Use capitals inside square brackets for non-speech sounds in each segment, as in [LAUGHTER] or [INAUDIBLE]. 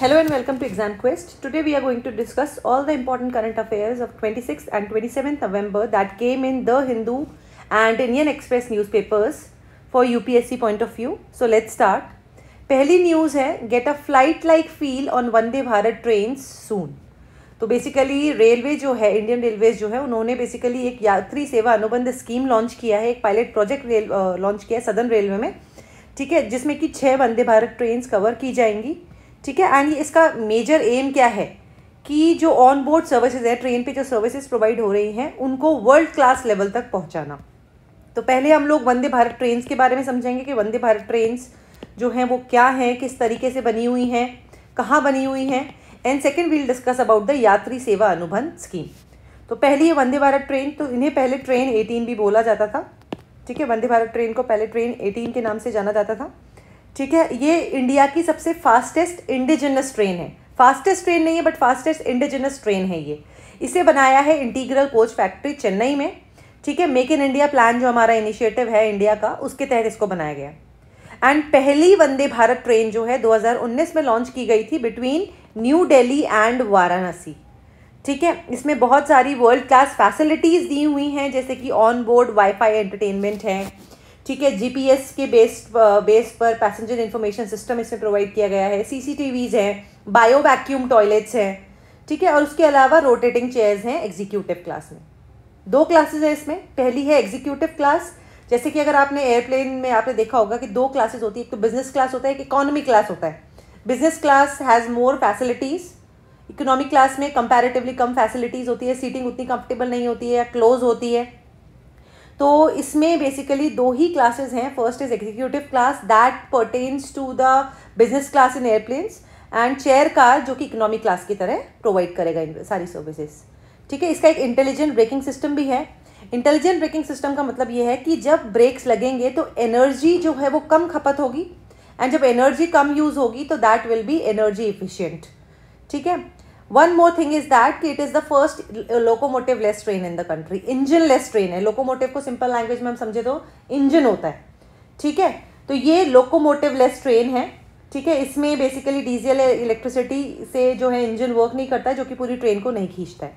Hello and welcome to Exam Quest. Today we are going to discuss all the important current affairs of 26th and 27th November that came in The Hindu and Indian Express newspapers for UPSC point of view. So let's start. पहली news है get a flight like feel on Vande Bharat train soon तो basically railway जो है Indian railways जो है उन्होंने basically एक यात्री सेवा अनुबंध स्कीम लॉन्च किया है एक पायलट प्रोजेक्ट रेल लॉन्च किया है सदर्न रेलवे में ठीक है जिसमें कि छः वंदे भारत ट्रेन कवर की जाएंगी ठीक है एंड इसका मेजर एम क्या है कि जो ऑन बोर्ड सर्विसेज है ट्रेन पे जो सर्विसेज प्रोवाइड हो रही हैं उनको वर्ल्ड क्लास लेवल तक पहुंचाना तो पहले हम लोग वंदे भारत ट्रेन्स के बारे में समझेंगे कि वंदे भारत ट्रेन्स जो हैं वो क्या हैं किस तरीके से बनी हुई हैं कहाँ बनी हुई हैं and second we'll discuss about the Yatri Seva Anubandh scheme तो पहली ये वंदे भारत ट्रेन तो इन्हें पहले ट्रेन एटीन भी बोला जाता था ठीक है वंदे भारत ट्रेन को पहले ट्रेन एटीन के नाम से जाना जाता था ठीक है ये इंडिया की सबसे फास्टेस्ट इंडिजिनस ट्रेन है फास्टेस्ट ट्रेन नहीं है बट फास्टेस्ट इंडिजिनस ट्रेन है ये इसे बनाया है इंटीग्रल कोच फैक्ट्री चेन्नई में ठीक है मेक इन इंडिया प्लान जो हमारा इनिशिएटिव है इंडिया का उसके तहत इसको बनाया गया एंड पहली वंदे भारत ट्रेन जो है 2019 में लॉन्च की गई थी between new Delhi and Varanasi ठीक है इसमें बहुत सारी वर्ल्ड क्लास फैसिलिटीज़ दी हुई हैं जैसे कि ऑन बोर्ड वाईफाई एंटरटेनमेंट है ठीक है जीपीएस के बेस बेस uh, पर पैसेंजर इंफॉर्मेशन सिस्टम इसमें प्रोवाइड किया गया है सीसीटीवीज हैं बायो वैक्यूम टॉयलेट्स हैं ठीक है और उसके अलावा रोटेटिंग चेयर्स हैं एग्जीक्यूटिव क्लास में दो क्लासेज हैं इसमें पहली है एग्जीक्यूटिव क्लास जैसे कि अगर आपने एयरप्लेन में आपने देखा होगा कि दो क्लासेज होती है एक तो बिजनेस क्लास होता है एक इकोनॉमी क्लास होता है business class has more facilities economic class में कंपैरेटिवली कम फैसिलिटीज़ होती है सीटिंग उतनी कंफर्टेबल नहीं होती है या क्लोज होती है तो इसमें बेसिकली दो ही क्लासेस हैं first is executive class that pertains to the business class in airplanes and chair car जो कि इकोनॉमिक क्लास की तरह प्रोवाइड करेगा इन सारी सर्विसेज ठीक है इसका एक इंटेलिजेंट ब्रेकिंग सिस्टम भी है इंटेलिजेंट ब्रेकिंग सिस्टम का मतलब ये है कि जब ब्रेक्स लगेंगे तो एनर्जी जो है वो कम खपत होगी एंड जब एनर्जी कम यूज़ होगी तो that will be energy efficient ठीक है one more thing is that कि it is the first locomotive less train in the country engine less train है लोकोमोटिव को सिंपल लैंग्वेज में हम समझे तो इंजन होता है ठीक है तो ये लोकोमोटिव लेस ट्रेन है ठीक है इसमें बेसिकली डीजल इलेक्ट्रिसिटी से जो है इंजन वर्क नहीं करता है जो कि पूरी ट्रेन को नहीं खींचता है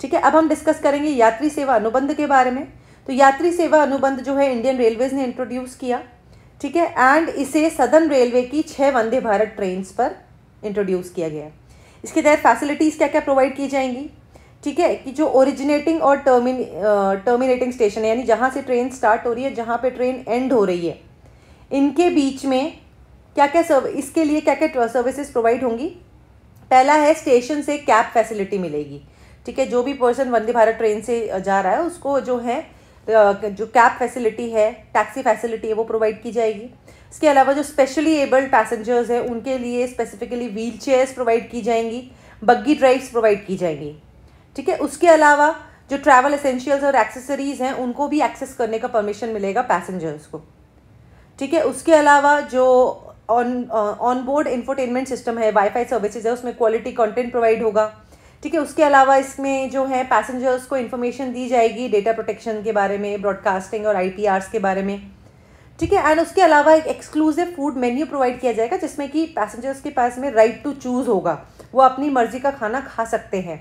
ठीक है अब हम डिस्कस करेंगे यात्री सेवा अनुबंध के बारे में तो यात्री सेवा अनुबंध जो है इंडियन रेलवेज ने इंट्रोड्यूस किया ठीक है एंड इसे सदर्न रेलवे की छः वंदे भारत ट्रेन्स पर इंट्रोड्यूस किया गया है इसके तहत फैसिलिटीज़ क्या क्या प्रोवाइड की जाएंगी ठीक है कि जो ओरिजिनेटिंग और टर्मिन टर्मिनेटिंग स्टेशन है यानी जहाँ से ट्रेन स्टार्ट हो रही है जहाँ पे ट्रेन एंड हो रही है इनके बीच में क्या क्या सर्व इसके लिए क्या क्या सर्विसेज प्रोवाइड होंगी पहला है स्टेशन से कैब फैसिलिटी मिलेगी ठीक है जो भी पर्सन वंदे भारत ट्रेन से जा रहा है उसको जो है जो कैब फैसिलिटी है टैक्सी फैसिलिटी है वो प्रोवाइड की जाएगी इसके अलावा जो स्पेशली एबल्ड पैसेंजर्स हैं उनके लिए स्पेसिफिकली व्हील चेयर्स प्रोवाइड की जाएंगी बग्गी ड्राइव्स प्रोवाइड की जाएंगी ठीक है उसके अलावा जो ट्रैवल एसेंशियल्स और एक्सेसरीज़ हैं उनको भी एक्सेस करने का परमिशन मिलेगा पैसेंजर्स को ठीक है उसके अलावा जो on on board infotainment system है वाईफाई सर्विसेज है उसमें क्वालिटी कंटेंट प्रोवाइड होगा ठीक है उसके अलावा इसमें जो है पैसेंजर्स को इन्फॉर्मेशन दी जाएगी डेटा प्रोटेक्शन के बारे में ब्रॉडकास्टिंग और आई के बारे में ठीक है एंड उसके अलावा एक एक्सक्लूसिव फूड मेन्यू प्रोवाइड किया जाएगा जिसमें कि पैसेंजर्स के पास में राइट टू चूज़ होगा वो अपनी मर्जी का खाना खा सकते हैं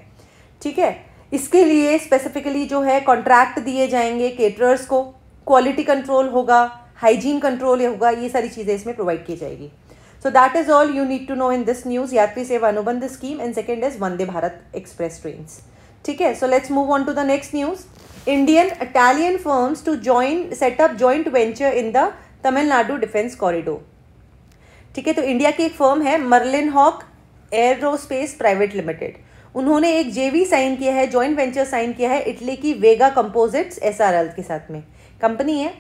ठीक है इसके लिए स्पेसिफिकली जो है कॉन्ट्रैक्ट दिए जाएंगे केटरर्स को क्वालिटी कंट्रोल होगा हाइजीन कंट्रोल होगा ये सारी चीज़ें इसमें प्रोवाइड की जाएगी so that is all you need to know in this news Yatri Seva Anubandh scheme and second is Vande Bharat express train ठीक है so let's move on to the next news Indian Italian firms to join set up joint venture in the Tamil Nadu corridor. ठीक है तो India की एक firm है Merlin Hawk aerospace private limited उन्होंने एक जेवी साइन किया है जॉइंट वेंचर साइन किया है इटली की वेगा कंपोजिट्स एस के साथ में कंपनी है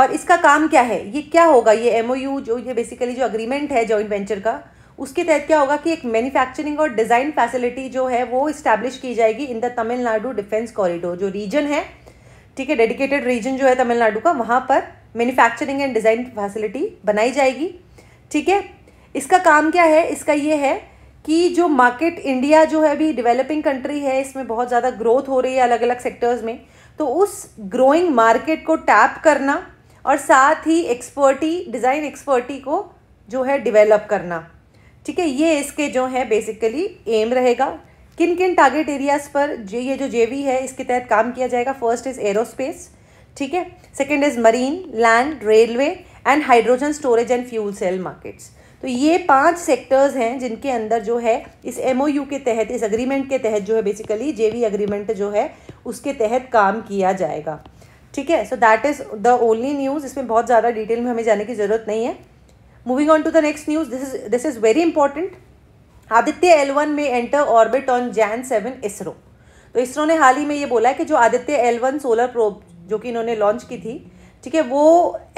और इसका काम क्या है ये क्या होगा ये एमओयू जो ये बेसिकली जो अग्रीमेंट है जॉइंट वेंचर का उसके तहत क्या होगा कि एक मैन्युफैक्चरिंग और डिज़ाइन फैसिलिटी जो है वो इस्टेब्लिश की जाएगी in the Tamil Nadu defence corridor जो रीजन है ठीक है डेडिकेटेड रीजन जो है तमिलनाडु का वहाँ पर मैन्युफैक्चरिंग एंड डिज़ाइन फैसिलिटी बनाई जाएगी ठीक है इसका काम क्या है इसका ये है कि जो मार्केट इंडिया जो है अभी डेवलपिंग कंट्री है इसमें बहुत ज़्यादा ग्रोथ हो रही है अलग अलग सेक्टर्स में तो उस ग्रोइंग मार्केट को टैप करना और साथ ही एक्सपर्टी डिज़ाइन एक्सपर्टी को जो है डेवलप करना ठीक है ये इसके जो है बेसिकली एम रहेगा किन किन टारगेट एरियाज़ पर जे ये जो जे है इसके तहत काम किया जाएगा फर्स्ट इज़ एरोस्पेस ठीक है second is marine land railway and hydrogen storage and fuel cell markets तो ये पांच सेक्टर्स हैं जिनके अंदर जो है इस एम के तहत इस अग्रीमेंट के तहत जो है बेसिकली जे अग्रीमेंट जो है उसके तहत काम किया जाएगा ठीक है so that is the only news इसमें बहुत ज़्यादा डिटेल में हमें जाने की ज़रूरत नहीं है moving on to the next news this is this is very important Aditya L one में enter orbit on Jan seven ISRO तो इसरो ने हाल ही में ये बोला है कि जो Aditya L one solar probe जो कि इन्होंने लॉन्च की थी ठीक है वो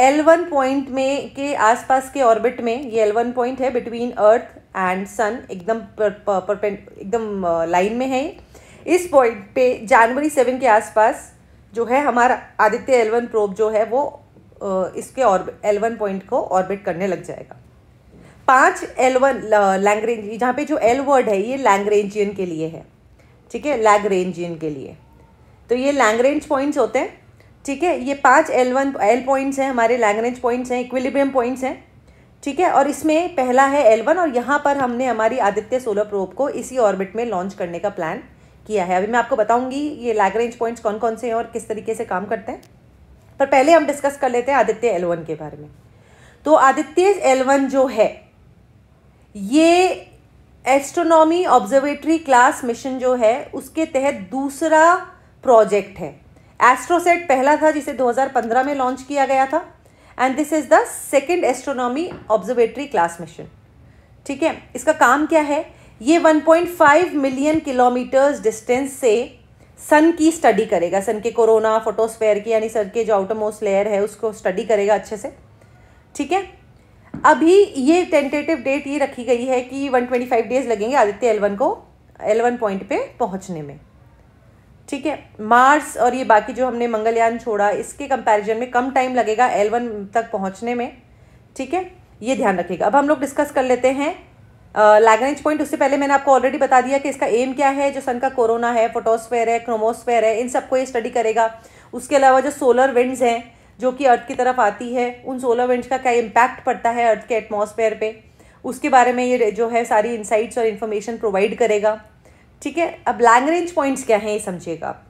एल वन पॉइंट में के आसपास के ऑर्बिट में ये एल वन पॉइंट है बिटवीन अर्थ एंड सन एकदम एकदम लाइन uh, में है इस पॉइंट पे जनवरी सेवन के आसपास जो है हमारा आदित्य एल वन प्रोब जो है वो इसके और एल वन पॉइंट को ऑर्बिट करने लग जाएगा पांच एल वन लैंग्रेंज जहाँ पे जो एल वर्ड है ये लैंग्रेंजियन के लिए है ठीक है लैग्रेंजियन के लिए तो ये लैंग्रेंज पॉइंट्स होते हैं ठीक है ये पांच एल वन एल पॉइंट्स हैं हमारे लैंग्रेंज पॉइंट्स हैं इक्विलिब्रियम पॉइंट्स हैं ठीक है और इसमें पहला है एल वन और यहाँ पर हमने हमारी आदित्य सोलर प्रोप को इसी ऑर्बिट में लॉन्च करने का प्लान किया है अभी मैं आपको बताऊंगी ये लैग्रेंज पॉइंट्स कौन कौन से हैं और किस तरीके से काम करते हैं पर पहले हम डिस्कस कर लेते हैं आदित्य एल वन के बारे में तो आदित्य एल वन जो है ये एस्ट्रोनॉमी ऑब्जर्वेटरी क्लास मिशन जो है उसके तहत दूसरा प्रोजेक्ट है एस्ट्रोसेट पहला था जिसे 2015 में लॉन्च किया गया था and this is the second astronomy observatory class mission ठीक है इसका काम क्या है ये 1.5 मिलियन किलोमीटर्स डिस्टेंस से सन की स्टडी करेगा सन के कोरोना फोटोस्फेयर की यानी सन के जो आउटरमोस्ट लेयर है उसको स्टडी करेगा अच्छे से ठीक है अभी ये टेंटेटिव डेट ये रखी गई है कि 125 डेज लगेंगे आदित्य एलवन को एलवन पॉइंट पे पहुंचने में ठीक है मार्स और ये बाकी जो हमने मंगलयान छोड़ा इसके कंपैरिजन में कम टाइम लगेगा एलवन तक पहुंचने में ठीक है ये ध्यान रखिएगा अब हम लोग डिस्कस कर लेते हैं लैग्रेंज पॉइंट उससे पहले मैंने आपको ऑलरेडी बता दिया कि इसका एम क्या है जो सन का कोरोना है फोटोस्फेयर है क्रोमोस्फेयर है इन सबको ये स्टडी करेगा उसके अलावा जो सोलर विंड्स हैं जो कि अर्थ की तरफ आती है उन सोलर विंड्स का क्या इम्पैक्ट पड़ता है अर्थ के एटमोसफेयर पे उसके बारे में ये जो है सारी इंसाइट्स और इन्फॉर्मेशन प्रोवाइड करेगा ठीक है अब लैंग्रेंज पॉइंट्स क्या हैं ये समझिएगा आप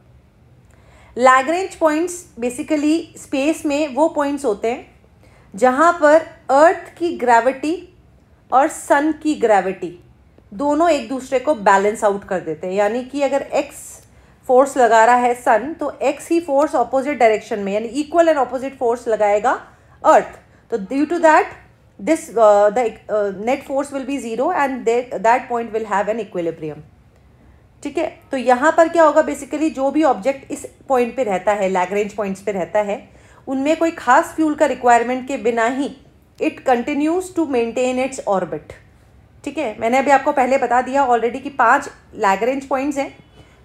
लैग्रेंज पॉइंट्स बेसिकली स्पेस में वो पॉइंट्स होते हैं जहाँ पर अर्थ की ग्रेविटी और सन की ग्रेविटी दोनों एक दूसरे को बैलेंस आउट कर देते हैं यानी कि अगर एक्स फोर्स लगा रहा है सन तो एक्स ही फोर्स ऑपोजिट डायरेक्शन में यानी इक्वल एंड ऑपोजिट फोर्स लगाएगा अर्थ तो due to that this the net force will be zero and that point will have an equilibrium ठीक है तो यहाँ पर क्या होगा बेसिकली जो भी ऑब्जेक्ट इस पॉइंट पे रहता है लैगरेंज पॉइंट्स पे रहता है उनमें कोई खास फ्यूल का रिक्वायरमेंट के बिना ही it continues to maintain its orbit ठीक है मैंने अभी आपको पहले बता दिया ऑलरेडी कि पांच लैगरेंज पॉइंट्स हैं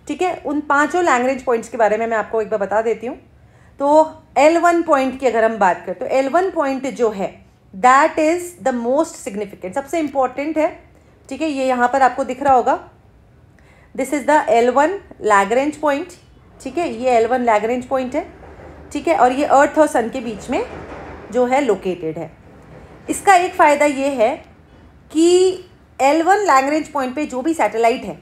ठीक है उन पांचों लैंग्रेज पॉइंट्स के बारे में मैं आपको एक बार बता देती हूँ तो एल वन पॉइंट की अगर हम बात करें तो एल वन पॉइंट जो है that is the most significant सबसे इंपॉर्टेंट है ठीक है ये यहाँ पर आपको दिख रहा होगा this is the L one Lagrange point ठीक है ये एल वन लैगरेंज पॉइंट है ठीक है और ये अर्थ और सन के बीच में जो है लोकेटेड है इसका एक फ़ायदा ये है कि L1 वन लैंग्रेज पॉइंट पे जो भी सैटेलाइट है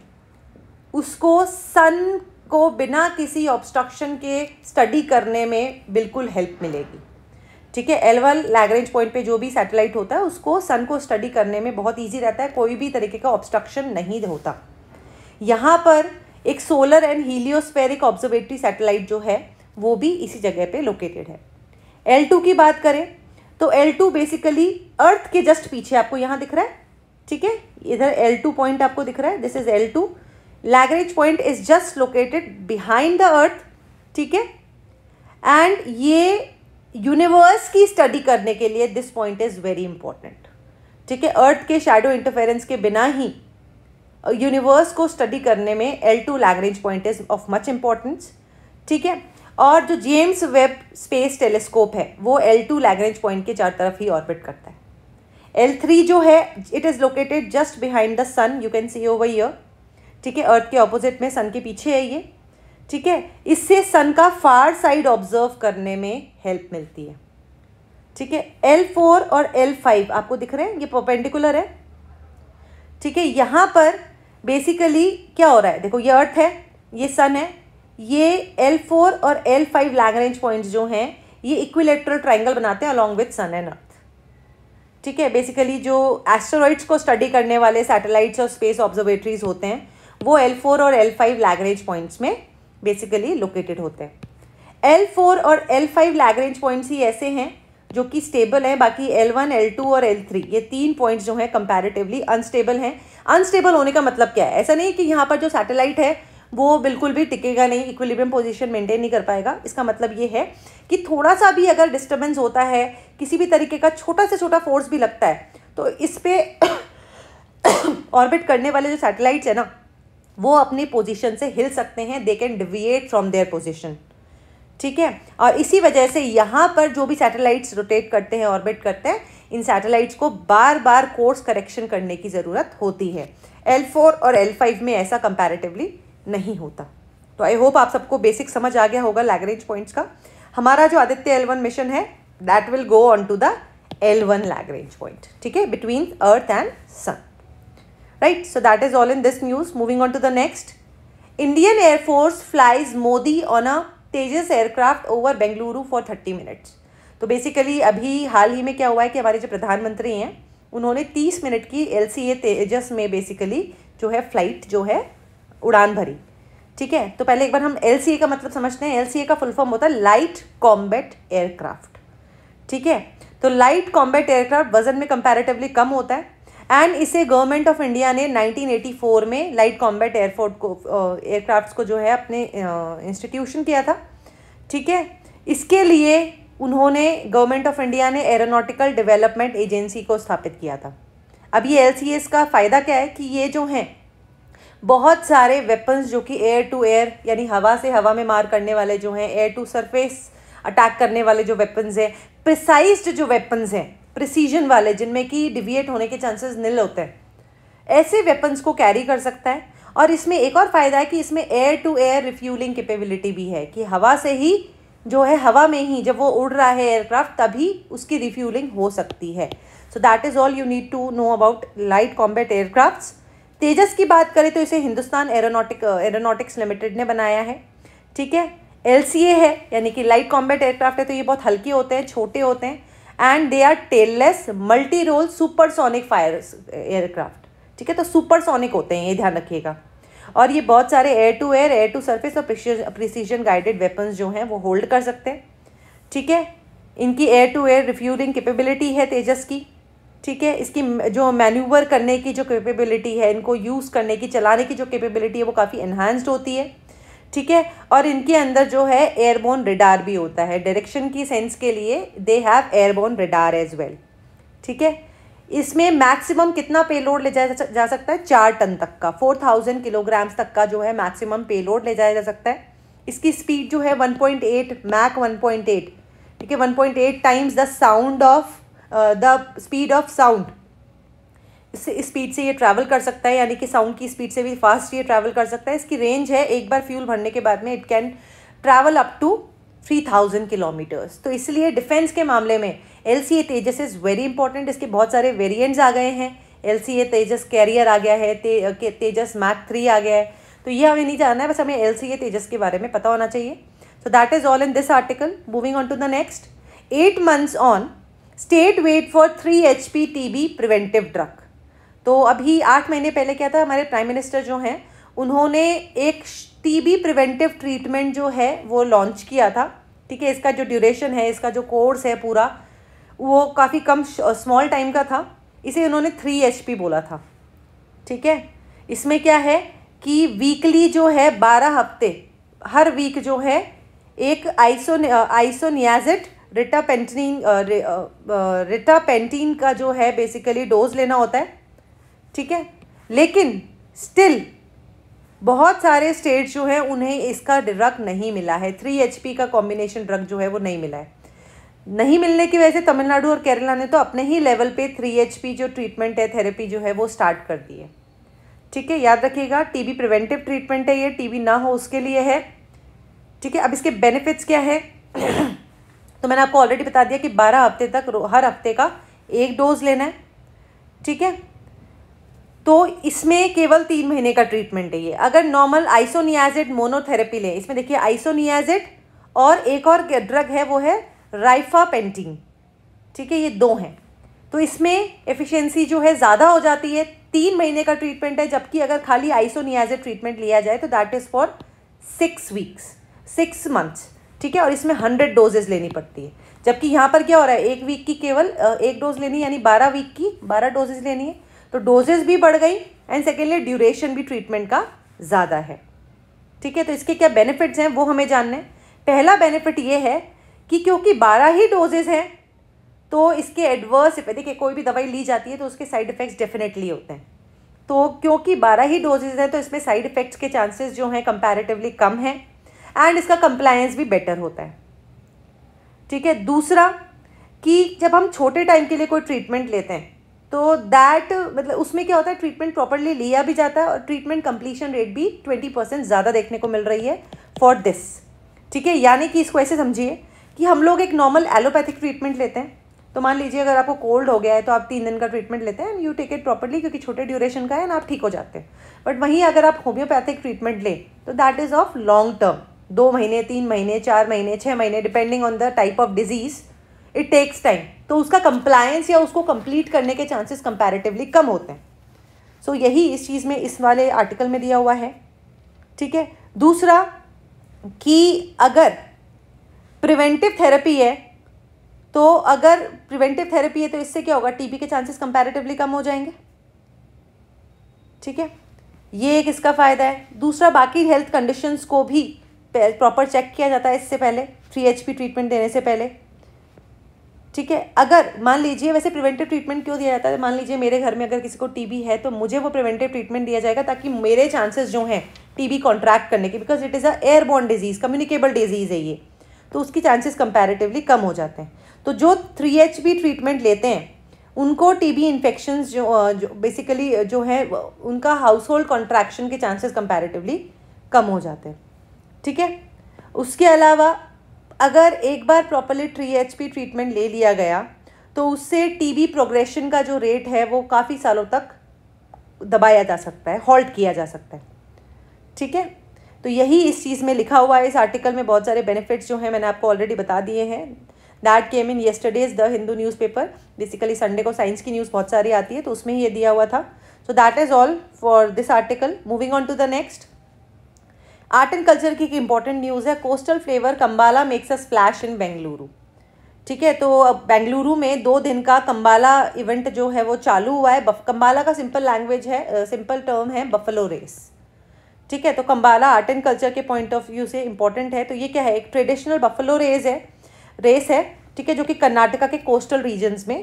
उसको सन को बिना किसी ऑब्स्ट्रक्शन के स्टडी करने में बिल्कुल हेल्प मिलेगी ठीक है L1 वन लैंग्रेज पॉइंट पे जो भी सैटेलाइट होता है उसको सन को स्टडी करने में बहुत ईजी रहता है कोई भी तरीके का ऑब्स्ट्रक्शन नहीं होता यहाँ पर एक solar and heliospheric observatory satellite जो है वो भी इसी जगह पे लोकेटेड है एल टू की बात करें तो L2 बेसिकली अर्थ के जस्ट पीछे आपको यहाँ दिख रहा है ठीक है इधर L2 पॉइंट आपको दिख रहा है this is L2 Lagrange point is just located behind the earth ठीक है एंड ये यूनिवर्स की स्टडी करने के लिए this point is very important ठीक है अर्थ के शेडो इंटरफेरेंस के बिना ही यूनिवर्स को स्टडी करने में L two Lagrange point is of much importance ठीक है और जो जेम्स वेब स्पेस टेलीस्कोप है वो एल टू लैग्रेंज पॉइंट के चार तरफ ही ऑर्बिट करता है एल थ्री जो है it is located just behind the sun you can see over here ठीक है अर्थ के ऑपोजिट में सन के पीछे है ये ठीक है इससे सन का फार साइड ऑब्जर्व करने में हेल्प मिलती है ठीक है एल फोर और एल फाइव आपको दिख रहे हैं ये पोपेंडिकुलर है ठीक है यहाँ पर बेसिकली क्या हो रहा है देखो ये अर्थ है ये सन है ये एल फोर और एल फाइव लैंग्रेंज पॉइंट जो हैं ये इक्विलेक्ट्रल ट्राइंगल बनाते हैं along with sun and earth ठीक है बेसिकली जो एस्टेरॉइड्स को स्टडी करने वाले सैटेलाइट्स और स्पेस ऑब्जर्वेटरीज होते हैं वो एल फोर और एल फाइव लैंग्रेंज पॉइंट्स में बेसिकली लोकेटेड होते हैं एल फोर और एल फाइव लैंग्रेंज पॉइंट्स ही ऐसे हैं जो कि स्टेबल हैं बाकी एल वन एल टू और एल थ्री ये तीन पॉइंट्स जो हैं कंपैरेटिवली अनस्टेबल हैं अनस्टेबल होने का मतलब क्या है ऐसा नहीं कि यहाँ पर जो सैटेलाइट है वो बिल्कुल भी टिकेगा नहीं इक्विलिब्रियम पोजीशन मेंटेन नहीं कर पाएगा इसका मतलब ये है कि थोड़ा सा भी अगर डिस्टर्बेंस होता है किसी भी तरीके का छोटा से छोटा फोर्स भी लगता है तो इस पर ऑर्बिट [COUGHS] करने वाले जो सैटेलाइट्स हैं ना वो अपनी पोजिशन से हिल सकते हैं they can deviate from their position ठीक है और इसी वजह से यहाँ पर जो भी सैटेलाइट्स रोटेट करते हैं ऑर्बिट करते हैं इन सैटेलाइट्स को बार बार कोर्स करेक्शन करने की ज़रूरत होती है एल फोर और एल फाइव में ऐसा कंपैरेटिवली नहीं होता तो आई होप आप सबको बेसिक समझ आ गया होगा लैग्रेंज पॉइंट्स का हमारा जो आदित्य एल वन मिशन है that will go on to the L one Lagrange point ठीक है between earth and sun right so that is all in this news moving on to the next Indian air force flies Modi on a Tejas aircraft over Bengaluru for thirty minutes तो basically अभी हाल ही में क्या हुआ है कि हमारे जो प्रधानमंत्री हैं उन्होंने तीस मिनट की एल सी ए तेजस में बेसिकली जो है फ्लाइट जो है उड़ान भरी ठीक है तो पहले एक बार हम एल का मतलब समझते हैं एल का फुल फॉर्म होता है लाइट कॉम्बेट एयरक्राफ्ट ठीक है तो लाइट कॉम्बेट एयरक्राफ्ट वजन में कंपैरेटिवली कम होता है एंड इसे गवर्नमेंट ऑफ इंडिया ने 1984 में लाइट कॉम्बेट एयरफोर्ट को एयरक्राफ्ट को जो है अपने इंस्टीट्यूशन किया था ठीक है इसके लिए उन्होंने गवर्नमेंट ऑफ इंडिया ने एरोनॉटिकल डेवलपमेंट एजेंसी को स्थापित किया था अब ये एल का फ़ायदा क्या है कि ये जो हैं बहुत सारे वेपन्स जो कि एयर टू एयर यानी हवा से हवा में मार करने वाले जो हैं एयर टू सरफेस अटैक करने वाले जो वेपन्स हैं प्रिसाइज्ड जो वेपन्स हैं प्रिसीजन वाले जिनमें कि डिविएट होने के चांसेस निल होते हैं ऐसे वेपन्स को कैरी कर सकता है और इसमें एक और फ़ायदा है कि इसमें air to air refuelling capability भी है कि हवा से ही जो है हवा में ही जब वो उड़ रहा है एयरक्राफ्ट तभी उसकी रिफ्यूलिंग हो सकती है so that is all you need to know about light combat aircrafts Tejas की बात करें तो इसे हिंदुस्तान एरोनॉटिक एरोनॉटिक्स लिमिटेड ने बनाया है ठीक है एल है यानी कि लाइट कॉम्बैट एयरक्राफ्ट है तो ये बहुत हल्के होते हैं छोटे होते हैं and they are tailless multi role supersonic fire aircraft ठीक है तो सुपरसोनिक होते हैं ये ध्यान रखिएगा और ये बहुत सारे air to air air to surface और प्रिसीजन गाइडेड वेपन्स जो हैं वो होल्ड कर सकते हैं ठीक है इनकी air to air refuelling capability है तेजस की ठीक है इसकी जो मैन्यूवर करने की जो कैपेबिलिटी है इनको यूज़ करने की चलाने की जो कैपेबिलिटी है वो काफ़ी इन्हांस्ड होती है ठीक है और इनके अंदर जो है एयरबोन रिडार भी होता है डायरेक्शन की सेंस के लिए they have airborne radar as well ठीक है इसमें मैक्सिमम कितना पेलोड ले जाया जा सकता है चार टन तक का फोर थाउजेंड किलोग्राम्स तक का जो है मैक्सिमम पेलोड ले जाया जा सकता है इसकी स्पीड जो है one point eight mach one point eight ठीक है one point eight times the sound of the speed of sound speed से ये ट्रैवल कर सकता है यानी कि साउंड की स्पीड से भी फास्ट ये ट्रैवल कर सकता है इसकी रेंज है एक बार फ्यूल भरने के बाद में it can travel up to three thousand kilometres तो इसलिए डिफेंस के मामले में L C A Tejas is very important इसके बहुत सारे वेरियंट्स आ गए हैं L C A Tejas career आ गया है ते, तेजस मैक थ्री आ गया है तो ये हमें नहीं जानना है बस हमें एल सी ए तेजस के बारे में पता होना चाहिए so that is all in this article moving on to the next eight months on state wait for three H P T B preventive drug तो अभी आठ महीने पहले क्या था हमारे प्राइम मिनिस्टर जो हैं उन्होंने एक टी बी प्रिवेंटिव ट्रीटमेंट जो है वो लॉन्च किया था ठीक है इसका जो ड्यूरेशन है इसका जो कोर्स है पूरा वो काफ़ी कम स्मॉल टाइम का था इसे उन्होंने थ्री एच पी बोला था ठीक है इसमें क्या है कि वीकली जो है बारह हफ्ते हर वीक जो है एक आइसो आइसोनियाजिट पेंटिन रिटा रिटापेंटीन का जो है बेसिकली डोज लेना होता है ठीक है लेकिन स्टिल बहुत सारे स्टेट जो हैं उन्हें इसका ड्रग नहीं मिला है थ्री एच का कॉम्बिनेशन ड्रग जो है वो नहीं मिला है नहीं मिलने की वजह से तमिलनाडु और केरला ने तो अपने ही लेवल पे थ्री एच जो ट्रीटमेंट है थेरेपी जो है वो स्टार्ट कर दी है ठीक है याद रखिएगा टीबी प्रिवेंटिव ट्रीटमेंट है ये टीबी ना हो उसके लिए है ठीक है अब इसके बेनिफिट्स क्या है तो मैंने आपको ऑलरेडी बता दिया कि बारह हफ्ते तक हर हफ्ते का एक डोज लेना है ठीक है तो इसमें केवल तीन महीने का ट्रीटमेंट है ये अगर नॉर्मल आइसोनियाजिड मोनोथेरेपी लें इसमें देखिए आइसोनियाजिड और एक और ड्रग है वो है राइफा पेंटिंग ठीक है ये दो हैं तो इसमें एफिशिएंसी जो है ज़्यादा हो जाती है तीन महीने का ट्रीटमेंट है जबकि अगर खाली आइसोनियाजिड ट्रीटमेंट लिया जाए तो that is for six weeks six months ठीक है और इसमें हंड्रेड डोजेज लेनी पड़ती है जबकि यहाँ पर क्या हो रहा है एक वीक की केवल एक डोज लेनी यानी बारह वीक की बारह डोजेज लेनी है तो डोजेज भी बढ़ गई एंड सेकेंडली ड्यूरेशन भी ट्रीटमेंट का ज़्यादा है ठीक है तो इसके क्या बेनिफिट्स हैं वो हमें जानने पहला बेनिफिट ये है कि क्योंकि बारह ही डोजेज हैं तो इसके एडवर्स देखिए कोई भी दवाई ली जाती है तो उसके साइड इफ़ेक्ट्स डेफिनेटली होते हैं तो क्योंकि बारह ही डोजेज हैं तो इसमें साइड इफ़ेक्ट्स के चांसेस जो हैं कंपैरेटिवली कम हैं एंड इसका कंप्लायंस भी बेटर होता है ठीक है दूसरा कि जब हम छोटे टाइम के लिए कोई ट्रीटमेंट लेते हैं तो दैट मतलब उसमें क्या होता है ट्रीटमेंट प्रॉपरली लिया भी जाता है और ट्रीटमेंट कंप्लीशन रेट भी ट्वेंटी परसेंट ज़्यादा देखने को मिल रही है फॉर दिस ठीक है यानी कि इसको ऐसे समझिए कि हम लोग एक नॉर्मल एलोपैथिक ट्रीटमेंट लेते हैं तो मान लीजिए अगर आपको कोल्ड हो गया है तो आप तीन दिन का ट्रीटमेंट लेते हैं and you take it properly क्योंकि छोटे ड्यूरेशन का है एंड आप ठीक हो जाते हैं बट वहीं अगर आप होम्योपैथिक ट्रीटमेंट लें तो that is of long term दो महीने तीन महीने चार महीने छः महीने depending on the type of disease it takes time तो उसका कंप्लायंस या उसको कंप्लीट करने के चांसेस कंपैरेटिवली कम होते हैं सो so, यही इस चीज़ में इस वाले आर्टिकल में दिया हुआ है ठीक है दूसरा कि अगर प्रिवेंटिव थेरेपी है तो अगर प्रिवेंटिव थेरेपी है तो इससे क्या होगा टीबी के चांसेस कंपैरेटिवली कम हो जाएंगे ठीक है ये एक इसका फ़ायदा है दूसरा बाकी हेल्थ कंडीशंस को भी प्रॉपर चेक किया जाता है इससे पहले थ्री एच ट्रीटमेंट देने से पहले ठीक है अगर मान लीजिए वैसे प्रिवेंटिव ट्रीटमेंट क्यों दिया जाता है मान लीजिए मेरे घर में अगर किसी को टीबी है तो मुझे वो प्रिवेंटिव ट्रीटमेंट दिया जाएगा ताकि मेरे चांसेस जो हैं टीबी कॉन्ट्रैक्ट करने के because it is a airborne disease communicable disease है ये तो उसकी चांसेस कंपेरेटिवली कम हो जाते हैं तो जो थ्री एच ट्रीटमेंट लेते हैं उनको टी बी इन्फेक्शन जो, बेसिकली जो है उनका हाउस होल्ड कॉन्ट्रैक्शन के चांसेस कंपेरेटिवली कम हो जाते हैं ठीक है उसके अलावा अगर एक बार properly three H P treatment ले लिया गया तो उससे टीबी प्रोग्रेशन का जो रेट है वो काफ़ी सालों तक दबाया जा सकता है हॉल्ट किया जा सकता है ठीक है तो यही इस चीज़ में लिखा हुआ है इस आर्टिकल में बहुत सारे बेनिफिट्स जो हैं मैंने आपको ऑलरेडी बता दिए हैं that came in yesterday's the Hindu newspaper basically Sunday को साइंस की न्यूज़ बहुत सारी आती है तो उसमें ही ये दिया हुआ था so that is all for this article moving on to the next art and culture की एक इम्पॉर्टेंट न्यूज़ है coastal flavour Kambala makes a splash in Bengaluru ठीक है तो बेंगलुरु में दो दिन का कम्बाला इवेंट जो है वो चालू हुआ है कम्बाला का सिंपल लैंग्वेज है सिंपल टर्म है बफलो रेस ठीक है तो कम्बाला आर्ट एंड कल्चर के पॉइंट ऑफ व्यू से इम्पॉर्टेंट है तो ये क्या है एक ट्रेडिशनल बफलो रेस है रेस है ठीक है जो कि कर्नाटका के कोस्टल रीजन्स में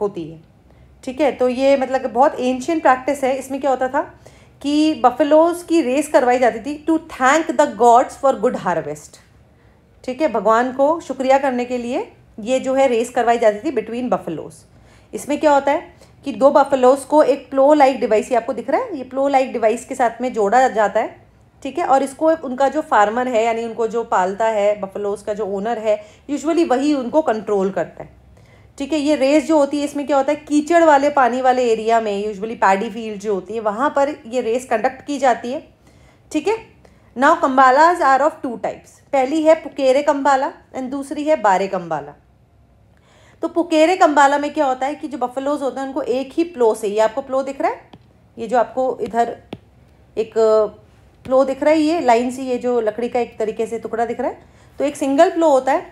होती है ठीक है तो ये मतलब बहुत एंशियन प्रैक्टिस है इसमें क्या होता था कि बफेलोज की रेस करवाई जाती थी to thank the gods for good harvest ठीक है भगवान को शुक्रिया करने के लिए ये जो है रेस करवाई जाती थी बिटवीन बफेलोज इसमें क्या होता है कि दो बफेलोज को एक प्लो लाइक डिवाइस ये आपको दिख रहा है ये प्लो लाइक डिवाइस के साथ में जोड़ा जाता है ठीक है और इसको उनका जो फार्मर है यानी उनको जो पालता है बफेलोज का जो ओनर है यूजुअली वही उनको कंट्रोल करता है ठीक है ये रेस जो होती है इसमें क्या होता है कीचड़ वाले पानी वाले एरिया में यूजुअली पैडी फील्ड जो होती है वहाँ पर ये रेस कंडक्ट की जाती है ठीक है now Kambalas are of two types पहली है पुकेरे कम्बाला एंड दूसरी है बारे कम्बाला तो पुकेरे कम्बाला में क्या होता है कि जो बफलोज होते हैं उनको एक ही प्लो से ये आपको प्लो दिख रहा है ये जो आपको इधर एक प्लो uh, दिख रहा है ये लाइन से ये जो लकड़ी का एक तरीके से टुकड़ा दिख रहा है तो एक सिंगल प्लो होता है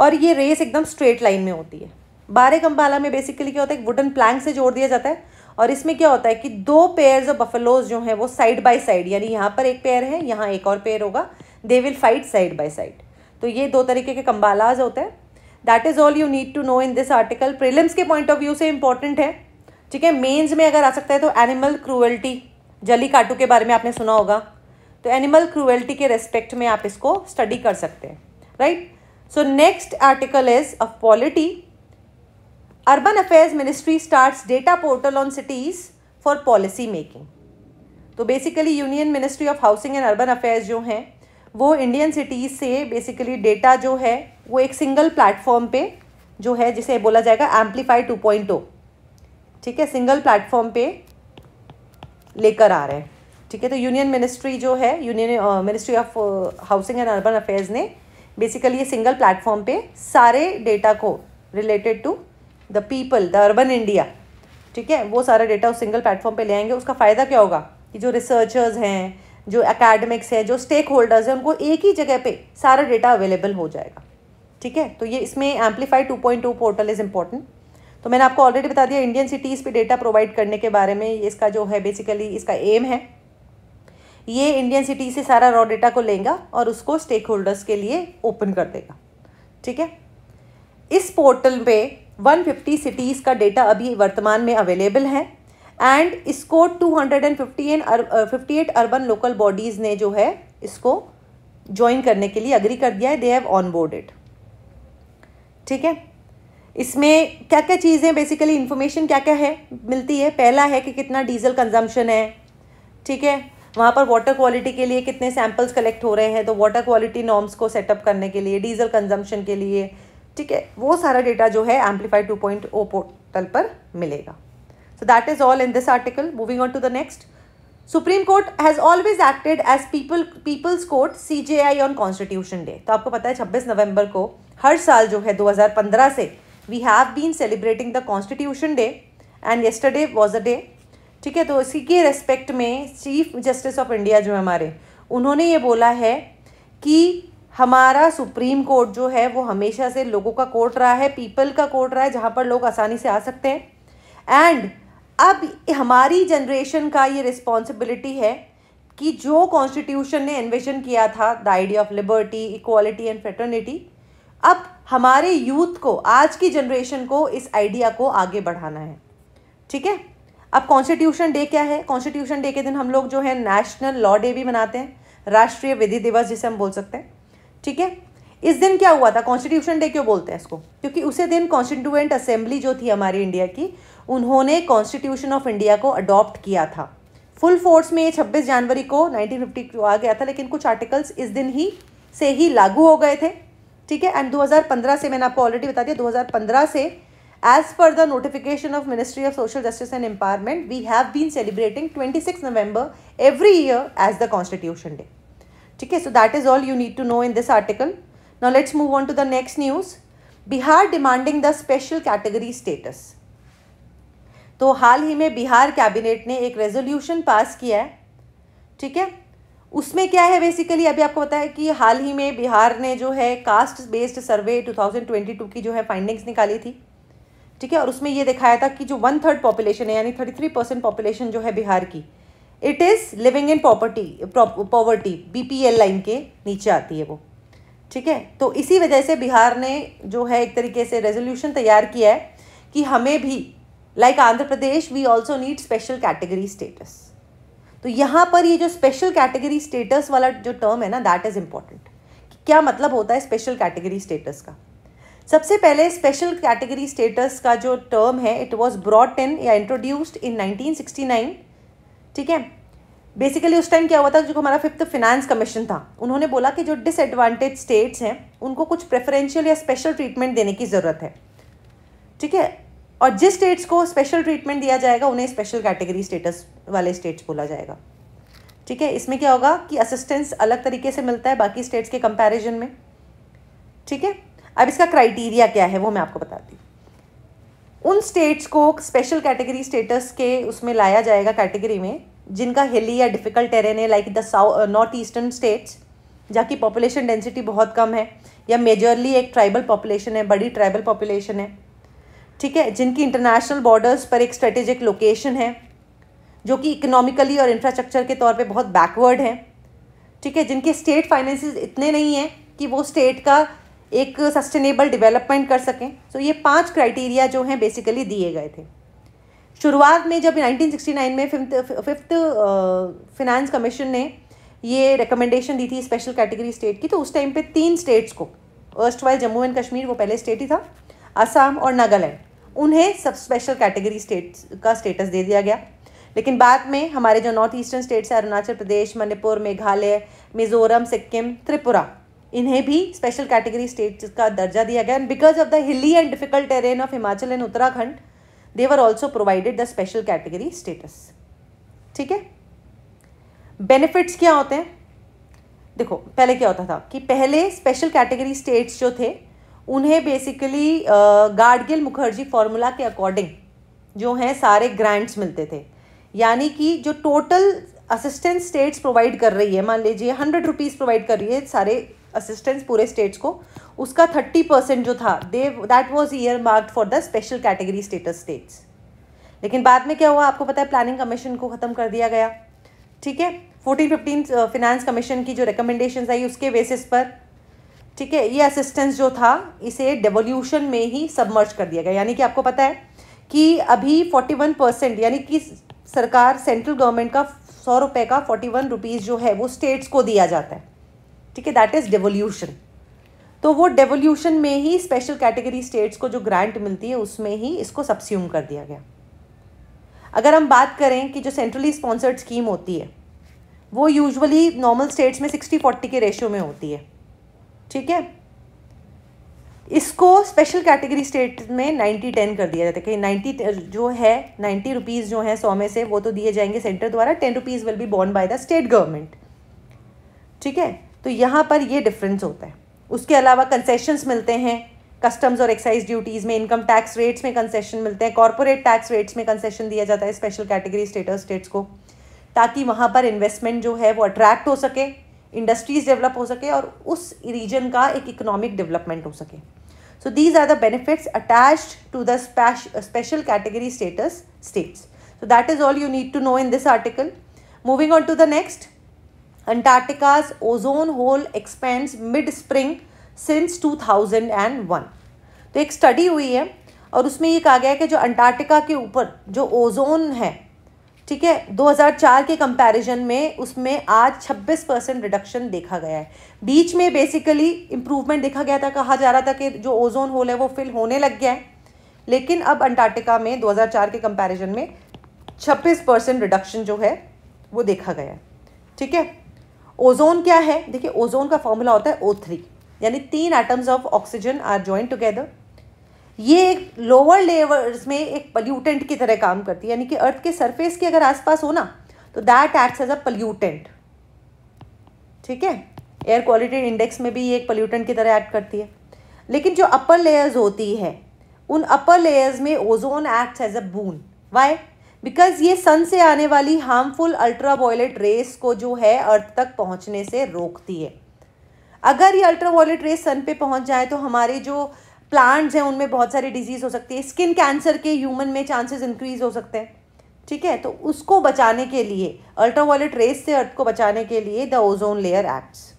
और ये रेस एकदम स्ट्रेट लाइन में होती है बारे कम्पाला में बेसिकली क्या होता है एक वुडन प्लैंक से जोड़ दिया जाता है और इसमें क्या होता है कि दो पेयर ऑफ बफेलोज जो है वो साइड बाई साइड यानी यहाँ पर एक पेयर है यहाँ एक और पेयर होगा they will fight side by side तो ये दो तरीके के कम्बालाज होते हैं that is all you need to know in this article prelims के पॉइंट ऑफ व्यू से इंपॉर्टेंट है ठीक है मेन्स में अगर आ सकता है तो एनिमल क्रूअल्टी जली काटू के बारे में आपने सुना होगा तो एनिमल क्रूएल्टी के रेस्पेक्ट में आप इसको स्टडी कर सकते हैं right so next article is a polity urban affairs ministry start data portal on cities for policy making तो basically union ministry of housing and urban affairs जो हैं वो इंडियन सिटीज़ से बेसिकली डेटा जो है वो एक सिंगल प्लेटफॉर्म पे जो है जिसे बोला जाएगा एम्पलीफाई ओ oh. ठीक है सिंगल प्लेटफॉर्म पे लेकर आ रहे हैं ठीक है तो यूनियन मिनिस्ट्री जो है union ministry of housing and urban affairs ने बेसिकली ये सिंगल प्लेटफॉर्म पे सारे डेटा को related to the people the urban India ठीक है वो सारा डेटा उस सिंगल प्लेटफॉर्म पे ले आएंगे उसका फ़ायदा क्या होगा कि जो रिसर्चर्स हैं जो एकेडमिक्स हैं जो स्टेक होल्डर्स हैं उनको एक ही जगह पे सारा डेटा अवेलेबल हो जाएगा ठीक है तो ये इसमें amplify two point two portal is important तो मैंने आपको ऑलरेडी बता दिया इंडियन सिटीज़ पे डेटा प्रोवाइड करने के बारे में इसका जो है बेसिकली इसका एम है ये इंडियन सिटी से सारा रॉ डेटा को लेगा और उसको स्टेक होल्डर्स के लिए ओपन कर देगा ठीक है इस पोर्टल पे 150 सिटीज़ का डेटा अभी वर्तमान में अवेलेबल है एंड इसको hundred and fifty eight urban local bodies ने जो है इसको ज्वाइन करने के लिए अग्री कर दिया है दे हैव ऑन इट ठीक है इसमें क्या क्या चीज़ें बेसिकली इन्फॉर्मेशन क्या क्या है मिलती है पहला है कि कितना डीजल कंजम्पशन है ठीक है वहाँ पर वाटर क्वालिटी के लिए कितने सैम्पल्स कलेक्ट हो रहे हैं तो वाटर क्वालिटी नॉर्म्स को सेटअप करने के लिए डीजल कंजम्पशन के लिए ठीक है वो सारा डेटा जो है amplify two point O portal पर मिलेगा so that is all in this article moving on to the next Supreme Court has always acted as people people's court C J I on Constitution Day तो आपको पता है छब्बीस नवंबर को हर साल जो है दो हजार पंद्रह से we have been celebrating the Constitution Day and yesterday was a day ठीक है तो इसी के रेस्पेक्ट में चीफ जस्टिस ऑफ इंडिया जो है हमारे उन्होंने ये बोला है कि हमारा सुप्रीम कोर्ट जो है वो हमेशा से लोगों का कोर्ट रहा है पीपल का कोर्ट रहा है जहाँ पर लोग आसानी से आ सकते हैं एंड अब हमारी जनरेशन का ये रिस्पॉन्सिबिलिटी है कि जो कॉन्स्टिट्यूशन ने इन्वेशन किया था the idea of liberty equality and fraternity अब हमारे यूथ को आज की जनरेशन को इस आइडिया को आगे बढ़ाना है ठीक है अब कॉन्स्टिट्यूशन डे क्या है कॉन्स्टिट्यूशन डे के दिन हम लोग जो है नेशनल लॉ डे भी मनाते हैं राष्ट्रीय विधि दिवस जिसे हम बोल सकते हैं ठीक है इस दिन क्या हुआ था कॉन्स्टिट्यूशन डे क्यों बोलते हैं इसको क्योंकि उसे दिन कॉन्स्टिट्यूएंट असेंबली जो थी हमारी इंडिया की उन्होंने कॉन्स्टिट्यूशन ऑफ इंडिया को अडॉप्ट किया था फुल फोर्स में ये छब्बीस जनवरी को को आ गया था लेकिन कुछ आर्टिकल्स इस दिन ही से ही लागू हो गए थे ठीक है एंड 2015 से मैंने आपको ऑलरेडी बता दिया 2015 से as per the notification of ministry of social justice and empowerment we have been celebrating 26 November every year as the Constitution Day ठीक है so that is all you need to know in this article now let's move on to the next news Bihar demanding the special category status तो हाल ही में Bihar cabinet ने एक resolution pass किया है ठीक है उसमें क्या है बेसिकली अभी आपको पता है कि हाल ही में बिहार ने जो है कास्ट बेस्ड सर्वे 2022 की जो है फाइंडिंग्स निकाली थी ठीक है और उसमें ये दिखाया था कि जो वन थर्ड पॉपुलेशन है यानी 33 परसेंट पॉपुलेशन जो है बिहार की it is living in property poverty B P L line के नीचे आती है वो ठीक है तो इसी वजह से बिहार ने जो है एक तरीके से रेजोल्यूशन तैयार किया है कि हमें भी like Andhra Pradesh we also need special category status तो यहाँ पर ये जो स्पेशल कैटेगरी स्टेटस वाला जो टर्म है ना दैट इज़ इम्पॉर्टेंट क्या मतलब होता है स्पेशल कैटेगरी स्टेटस का सबसे पहले स्पेशल कैटेगरी स्टेटस का जो टर्म है इट वॉज ब्रॉट इन या इंट्रोड्यूस्ड इन नाइन ठीक है बेसिकली उस टाइम क्या हुआ था जो हमारा फिफ्थ फिनेंस कमीशन था उन्होंने बोला कि जो डिसएडवांटेज स्टेट्स हैं उनको कुछ प्रेफरेंशियल या स्पेशल ट्रीटमेंट देने की ज़रूरत है ठीक है और जिस स्टेट्स को स्पेशल ट्रीटमेंट दिया जाएगा उन्हें स्पेशल कैटेगरी स्टेटस वाले स्टेट्स बोला जाएगा ठीक है इसमें क्या होगा कि असिस्टेंस अलग तरीके से मिलता है बाकी स्टेट्स के कंपैरिजन में ठीक है अब इसका क्राइटेरिया क्या है वो मैं आपको बताती हूँ उन स्टेट्स को स्पेशल कैटेगरी स्टेटस के उसमें लाया जाएगा कैटेगरी में जिनका हिली या डिफ़िकल्ट टेरेन है like the north eastern states जहाँ की पॉपुलेशन डेंसिटी बहुत कम है या मेजरली एक ट्राइबल पॉपुलेशन है बड़ी ट्राइबल पॉपुलेशन है ठीक है जिनकी इंटरनेशनल बॉर्डर्स पर एक स्ट्रेटेजिक लोकेशन है जो कि इकोनॉमिकली और इंफ्रास्ट्रक्चर के तौर पे बहुत बैकवर्ड है ठीक है जिनके स्टेट फाइनेंसिस इतने नहीं हैं कि वो स्टेट का एक सस्टेनेबल डेवलपमेंट कर सकें सो so ये पांच क्राइटेरिया जो हैं बेसिकली दिए गए थे शुरुआत में जब 1969 में फिफ्थ फिफ्थ फिनेंस कमीशन ने ये रिकमेंडेशन दी थी स्पेशल कैटेगरी स्टेट की तो उस टाइम पे तीन स्टेट्स को erstwhile Jammu and Kashmir वो पहले स्टेट ही था असम और नागालैंड उन्हें सब स्पेशल कैटेगरी स्टेट का स्टेटस दे दिया गया लेकिन बाद में हमारे जो नॉर्थ ईस्टर्न स्टेट्स हैं अरुणाचल प्रदेश मणिपुर मेघालय मिजोरम सिक्किम त्रिपुरा इन्हें भी स्पेशल कैटेगरी स्टेट का दर्जा दिया गया and because of the hilly and difficult terrain of Himachal and Uttarakhand they were also provided the special category status ठीक है बेनिफिट्स क्या होते हैं देखो पहले क्या होता था कि पहले स्पेशल कैटेगरी स्टेट्स जो थे उन्हें बेसिकली गाडगिल मुखर्जी फार्मूला के अकॉर्डिंग जो हैं सारे ग्रांट्स मिलते थे यानी कि जो टोटल असिस्टेंस स्टेट्स प्रोवाइड कर रही है मान लीजिए हंड्रेड रुपीज़ प्रोवाइड कर रही है सारे असिस्टेंस पूरे स्टेट्स को उसका थर्टी परसेंट जो था they that was earmark for the special category status states लेकिन बाद में क्या हुआ आपको पता है प्लानिंग कमीशन को ख़त्म कर दिया गया ठीक है फोर्टीन फिफ्टीन फिनेंस कमीशन की जो रिकमेंडेशन आई उसके बेसिस पर ठीक है ये असिस्टेंस जो था इसे डेवोल्यूशन में ही सबमर्ज कर दिया गया यानी कि आपको पता है कि अभी फोर्टी वन परसेंट यानी कि सरकार सेंट्रल गवर्नमेंट का सौ रुपये का फोर्टी वन रुपीज़ जो है वो स्टेट्स को दिया जाता है ठीक है दैट इज़ डेवोल्यूशन तो वो डेवोल्यूशन में ही स्पेशल कैटेगरी स्टेट्स को जो ग्रांट मिलती है उसमें ही इसको सब्स्यूम कर दिया गया अगर हम बात करें कि जो सेंट्रली स्पॉन्सर्ड स्कीम होती है वो यूजुअली नॉर्मल स्टेट्स में सिक्सटी फोर्टी के रेशियो में होती है ठीक है इसको स्पेशल कैटेगरी स्टेट में नाइन्टी टेन कर दिया जाता है कि नाइन्टी जो है नाइन्टी रुपीज़ जो है सौ में से वो तो दिए जाएंगे सेंटर द्वारा ten rupees will be borne by the state government ठीक है तो यहाँ पर ये डिफरेंस होता है उसके अलावा कंसेशंस मिलते हैं कस्टम्स और एक्साइज ड्यूटीज़ में इनकम टैक्स रेट्स में कंसेशन मिलते हैं कॉरपोरेट टैक्स रेट्स में कंसेशन दिया जाता है स्पेशल कैटेगरी स्टेट और स्टेट्स को ताकि वहाँ पर इन्वेस्टमेंट जो है वो अट्रैक्ट हो सके इंडस्ट्रीज डेवलप हो सके और उस रीजन का एक इकोनॉमिक डेवलपमेंट हो सके so these are the benefits attach to the special category status states so that is all you need to know in this article moving on to the next Antarctica's ozone hole expands mid spring since 2001 तो एक study हुई है और उसमें ये कहा गया है कि जो अंटार्कटिका के ऊपर जो ओजोन है ठीक है 2004 के कंपैरिजन में उसमें आज 26 परसेंट रिडक्शन देखा गया है बीच में बेसिकली इम्प्रूवमेंट देखा गया था कहा जा रहा था कि जो ओजोन होल है वो फिल होने लग गया है लेकिन अब अंटार्कटिका में 2004 के कंपैरिजन में 26 परसेंट रिडक्शन जो है वो देखा गया है ठीक है ओजोन क्या है देखिए ओजोन का फॉर्मूला होता है ओ थ्री यानी तीन atoms of oxygen are join together ये एक लोअर लेयर्स में एक पल्यूटेंट की तरह काम करती है यानी कि अर्थ के सरफेस के अगर आसपास हो ना तो that acts as a pollutant ठीक है एयर क्वालिटी इंडेक्स में भी ये एक पल्यूटेंट की तरह एक्ट करती है लेकिन जो अपर लेयर्स होती है उन अपर लेयर्स में ozone acts as a boon why because ये सन से आने वाली हार्मफुल अल्ट्रा वॉयलेट रेस को जो है अर्थ तक पहुंचने से रोकती है अगर ये अल्ट्रा वॉयलेट रेस सन पे पहुंच जाए तो हमारे जो प्लांट्स हैं उनमें बहुत सारी डिजीज़ हो सकती है स्किन कैंसर के ह्यूमन में चांसेस इंक्रीज हो सकते हैं ठीक है तो उसको बचाने के लिए अल्ट्रा वॉयलेट रेस से अर्थ को बचाने के लिए द ओजोन लेयर एक्ट्स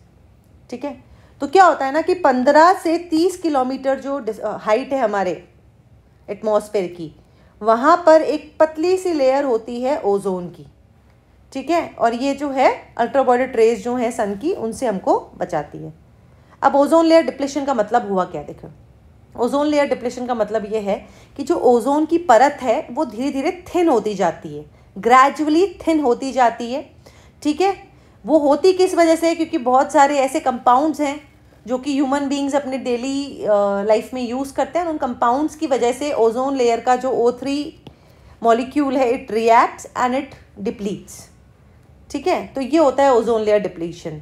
ठीक है तो क्या होता है ना कि पंद्रह से तीस किलोमीटर जो हाइट है हमारे एटमोसफेयर की वहाँ पर एक पतली सी लेयर होती है ओजोन की ठीक है और ये जो है अल्ट्रावायलेट रेज जो है सन की उनसे हमको बचाती है अब ओजोन लेयर डिप्लेशन का मतलब हुआ क्या देखो ओजोन लेयर डिप्लेशन का मतलब ये है कि जो ओजोन की परत है वो धीरे धीरे थिन होती जाती है ग्रेजुअली थिन होती जाती है ठीक है वो होती किस वजह से क्योंकि बहुत सारे ऐसे कंपाउंड्स हैं जो कि ह्यूमन बींग्स अपने डेली लाइफ में यूज़ करते हैं उन कंपाउंड्स की वजह से ओजोन लेयर का जो ओ थ्री मॉलिक्यूल है it reacts and it depletes ठीक है तो ये होता है ओजोन लेयर डिप्लीशन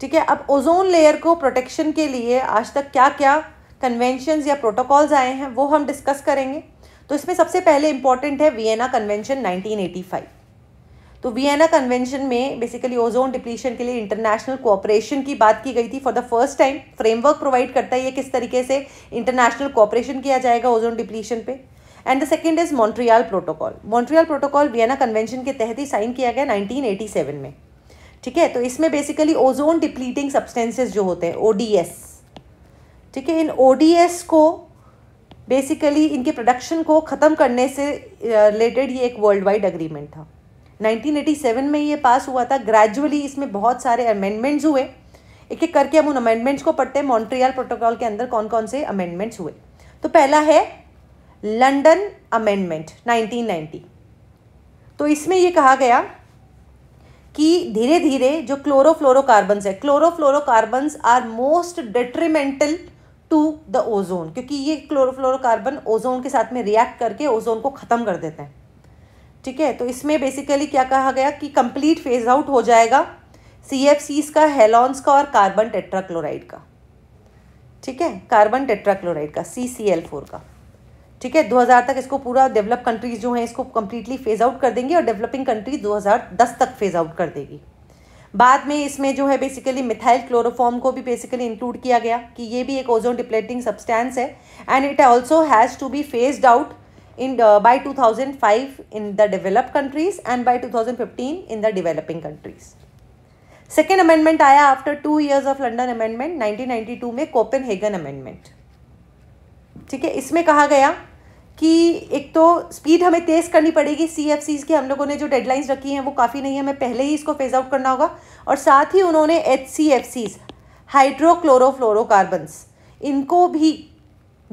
ठीक है अब ओजोन लेयर को प्रोटेक्शन के लिए आज तक क्या क्या कन्वेंशंस या प्रोटोकॉल्स आए हैं वो हम डिस्कस करेंगे तो इसमें सबसे पहले इंपॉर्टेंट है वियना कन्वेंशन 1985 तो वियना कन्वेंशन में बेसिकली ओजोन डिप्लीशन के लिए इंटरनेशनल कोऑपरेशन की बात की गई थी for the first time framework provide करता है ये किस तरीके से इंटरनेशनल कोऑपरेशन किया जाएगा ओजोन डिप्लीशन पे and the second is Montreal Protocol Montreal Protocol Vienna Convention के तहत ही साइन किया गया नाइनटीन में ठीक है तो इसमें बेसिकली ओजोन डिप्लीटिंग सब्सटेंसेज जो होते हैं ओडीएस ठीक है इन ओडीएस को बेसिकली इनके प्रोडक्शन को ख़त्म करने से रिलेटेड ये एक वर्ल्ड वाइड अग्रीमेंट था 1987 में ये पास हुआ था ग्रेजुअली इसमें बहुत सारे अमेंडमेंट्स हुए एक एक करके हम उन अमेंडमेंट्स को पढ़ते हैं मॉन्ट्रियल प्रोटोकॉल के अंदर कौन कौन से अमेंडमेंट्स हुए तो पहला है लंडन अमेंडमेंट 1990 तो इसमें ये कहा गया कि धीरे धीरे जो क्लोरोफ्लोरोकार्बन्स है chlorofluorocarbons are most detrimental to the ozone क्योंकि ये क्लोरोफ्लोरोकार्बन ओजोन के साथ में रिएक्ट करके ओजोन को ख़त्म कर देते हैं ठीक है तो इसमें बेसिकली क्या कहा गया कि कंप्लीट फेज आउट हो जाएगा सी एफ सीज का हेलॉन्स का और कार्बन टेट्राक्लोराइड का ठीक है कार्बन टेट्राक्लोराइड का सी सी एल फोर का ठीक है 2000 तक इसको पूरा डेवलप कंट्रीज जो हैं इसको कम्प्लीटली फेज आउट कर देंगी और डेवलपिंग कंट्रीज 2010 तक फेज आउट कर देगी बाद में इसमें जो है बेसिकली मिथाइल क्लोरोफॉर्म को भी बेसिकली इंक्लूड किया गया कि ये भी एक ओजोन डिप्लेटिंग सब्सटेंस है and it also has to be phased out in uh, by 2005 in the developed countries and by 2015 in the developing countries second amendment आया after two years of London amendment 1992 में Hagin amendment ठीक है इसमें कहा गया कि एक तो स्पीड हमें तेज़ करनी पड़ेगी सी एफ सीज़ की हम लोगों ने जो डेडलाइंस रखी हैं वो काफ़ी नहीं है हमें पहले ही इसको फेज आउट करना होगा और साथ ही उन्होंने H C F Cs hydrochlorofluorocarbons इनको भी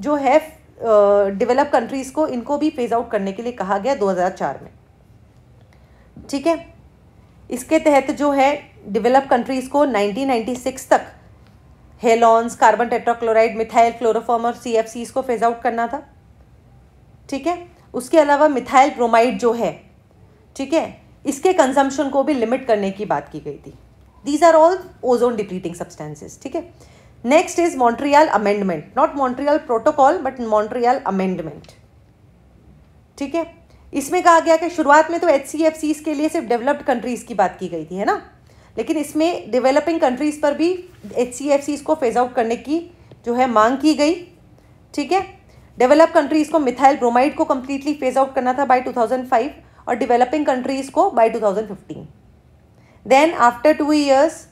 जो है डेवलप कंट्रीज़ को इनको भी फेज़ आउट करने के लिए कहा गया 2004 में ठीक है इसके तहत जो है डेवलप कंट्रीज़ को 1996 तक halons carbon tetrachloride methyl chloroform और सी को फेज़ आउट करना था ठीक है उसके अलावा मिथाइल ब्रोमाइड जो है ठीक है इसके कंजम्पशन को भी लिमिट करने की बात की गई थी these are all ozone depleting substances ठीक है Next is Montreal Amendment, not Montreal Protocol but Montreal Amendment. ठीक है इसमें कहा गया कि शुरुआत में तो एच सी के लिए सिर्फ डेवलप्ड कंट्रीज़ की बात की गई थी है ना लेकिन इसमें डेवलपिंग कंट्रीज़ पर भी एच सी को फेज आउट करने की जो है मांग की गई ठीक है डेवलप कंट्रीज़ को मिथाइल ब्रोमाइड को कम्प्लीटली फेज आउट करना था बाय 2005 और डेवलपिंग कंट्रीज़ को by 2015 then after two years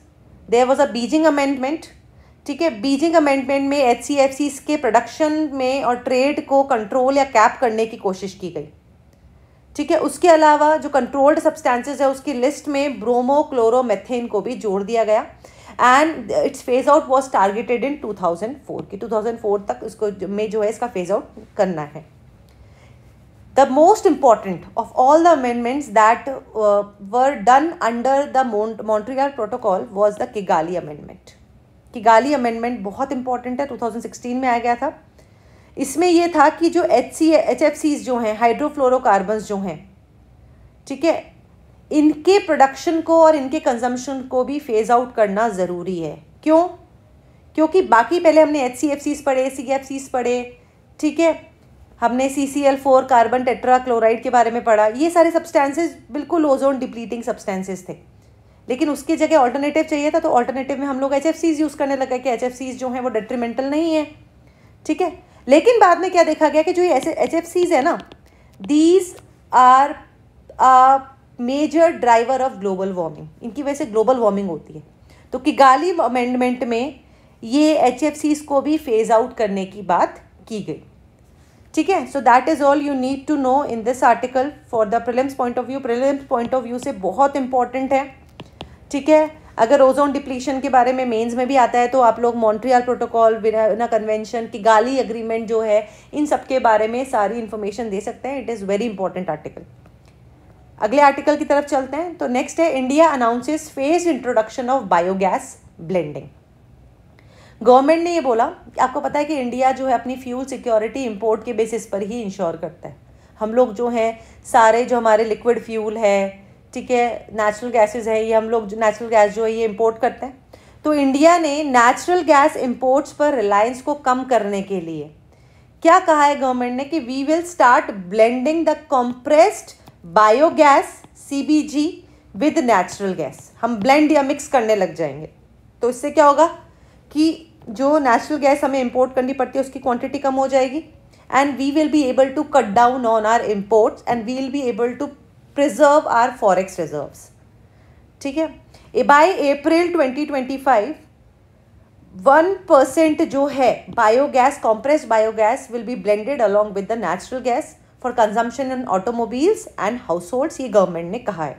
there was a Beijing amendment ठीक है बीजिंग अमेंडमेंट में एच सी के प्रोडक्शन में और ट्रेड को कंट्रोल या कैप करने की कोशिश की गई ठीक है उसके अलावा जो कंट्रोल्ड सब्सटेंसेस है उसकी लिस्ट में ब्रोमो क्लोरोमेथेन को भी जोड़ दिया गया and its phase out was targeted in 2004 कि 2004 तक इसको में जो है इसका फेज आउट करना है the most important of all the amendments that were done under the Montreal Protocol was the Kigali amendment Kigali amendment बहुत इंपॉर्टेंट है 2016 में आ गया था इसमें यह था कि जो H C H F Cs जो हैं हाइड्रोफ्लोरोकार्बन्स जो हैं ठीक है इनके प्रोडक्शन को और इनके कंजम्पशन को भी फेज़ आउट करना ज़रूरी है क्यों क्योंकि बाकी पहले हमने एच सी एफ सीज पढ़े सी एफ सीज पढ़े ठीक है हमने C C L four carbon tetra chloride के बारे में पढ़ा ये सारे सब्सटेंसेज बिल्कुल ओजोन डिप्लीटिंग सब्सटेंसेज थे लेकिन उसकी जगह ऑल्टरनेटिव चाहिए था तो ऑल्टरनेटिव में हम लोग एच यूज़ करने लगे कि एच जो हैं वो डेट्रीमेंटल नहीं है ठीक है लेकिन बाद में क्या देखा गया कि जो ये एच एफ है ना these are major driver of global warming इनकी वजह से ग्लोबल वार्मिंग होती है तो किगाली अमेंडमेंट में ये एच को भी फेज़ आउट करने की बात की गई ठीक है so that is all you need to know in this article for the prelims point of view prelims point of view से बहुत इंपॉर्टेंट है ठीक है अगर ओजोन डिप्लीशन के बारे में मेंस में भी आता है तो आप लोग मॉन्ट्रियल प्रोटोकॉल विराना कन्वेंशन की गाली एग्रीमेंट जो है इन सब के बारे में सारी इन्फॉर्मेशन दे सकते हैं it is very important article अगले आर्टिकल की तरफ चलते हैं तो नेक्स्ट है India announces phase introduction of biogas blending government ने ये बोला आपको पता है कि इंडिया जो है अपनी फ्यूल सिक्योरिटी इम्पोर्ट के बेसिस पर ही इंश्योर करता है हम लोग जो हैं सारे जो हमारे लिक्विड फ्यूल है ठीक है नेचुरल गैसेज है ये हम लोग नेचुरल गैस जो है ये इम्पोर्ट करते हैं तो इंडिया ने नेचुरल गैस इम्पोर्ट्स पर रिलायंस को कम करने के लिए क्या कहा है गवर्नमेंट ने कि we will start blending the compressed biogas G with natural gas हम ब्लेंड या मिक्स करने लग जाएंगे तो इससे क्या होगा कि जो नेचुरल गैस हमें इम्पोर्ट करनी पड़ती है उसकी क्वांटिटी कम हो जाएगी and we will be able to cut down on our imports and we will be able to preserve our forex reserve ठीक है बाय अप्रैल 2025 वन परसेंट जो है biogas compressed biogas will be blended along with the natural gas for consumption in automobiles and households ये government ने कहा है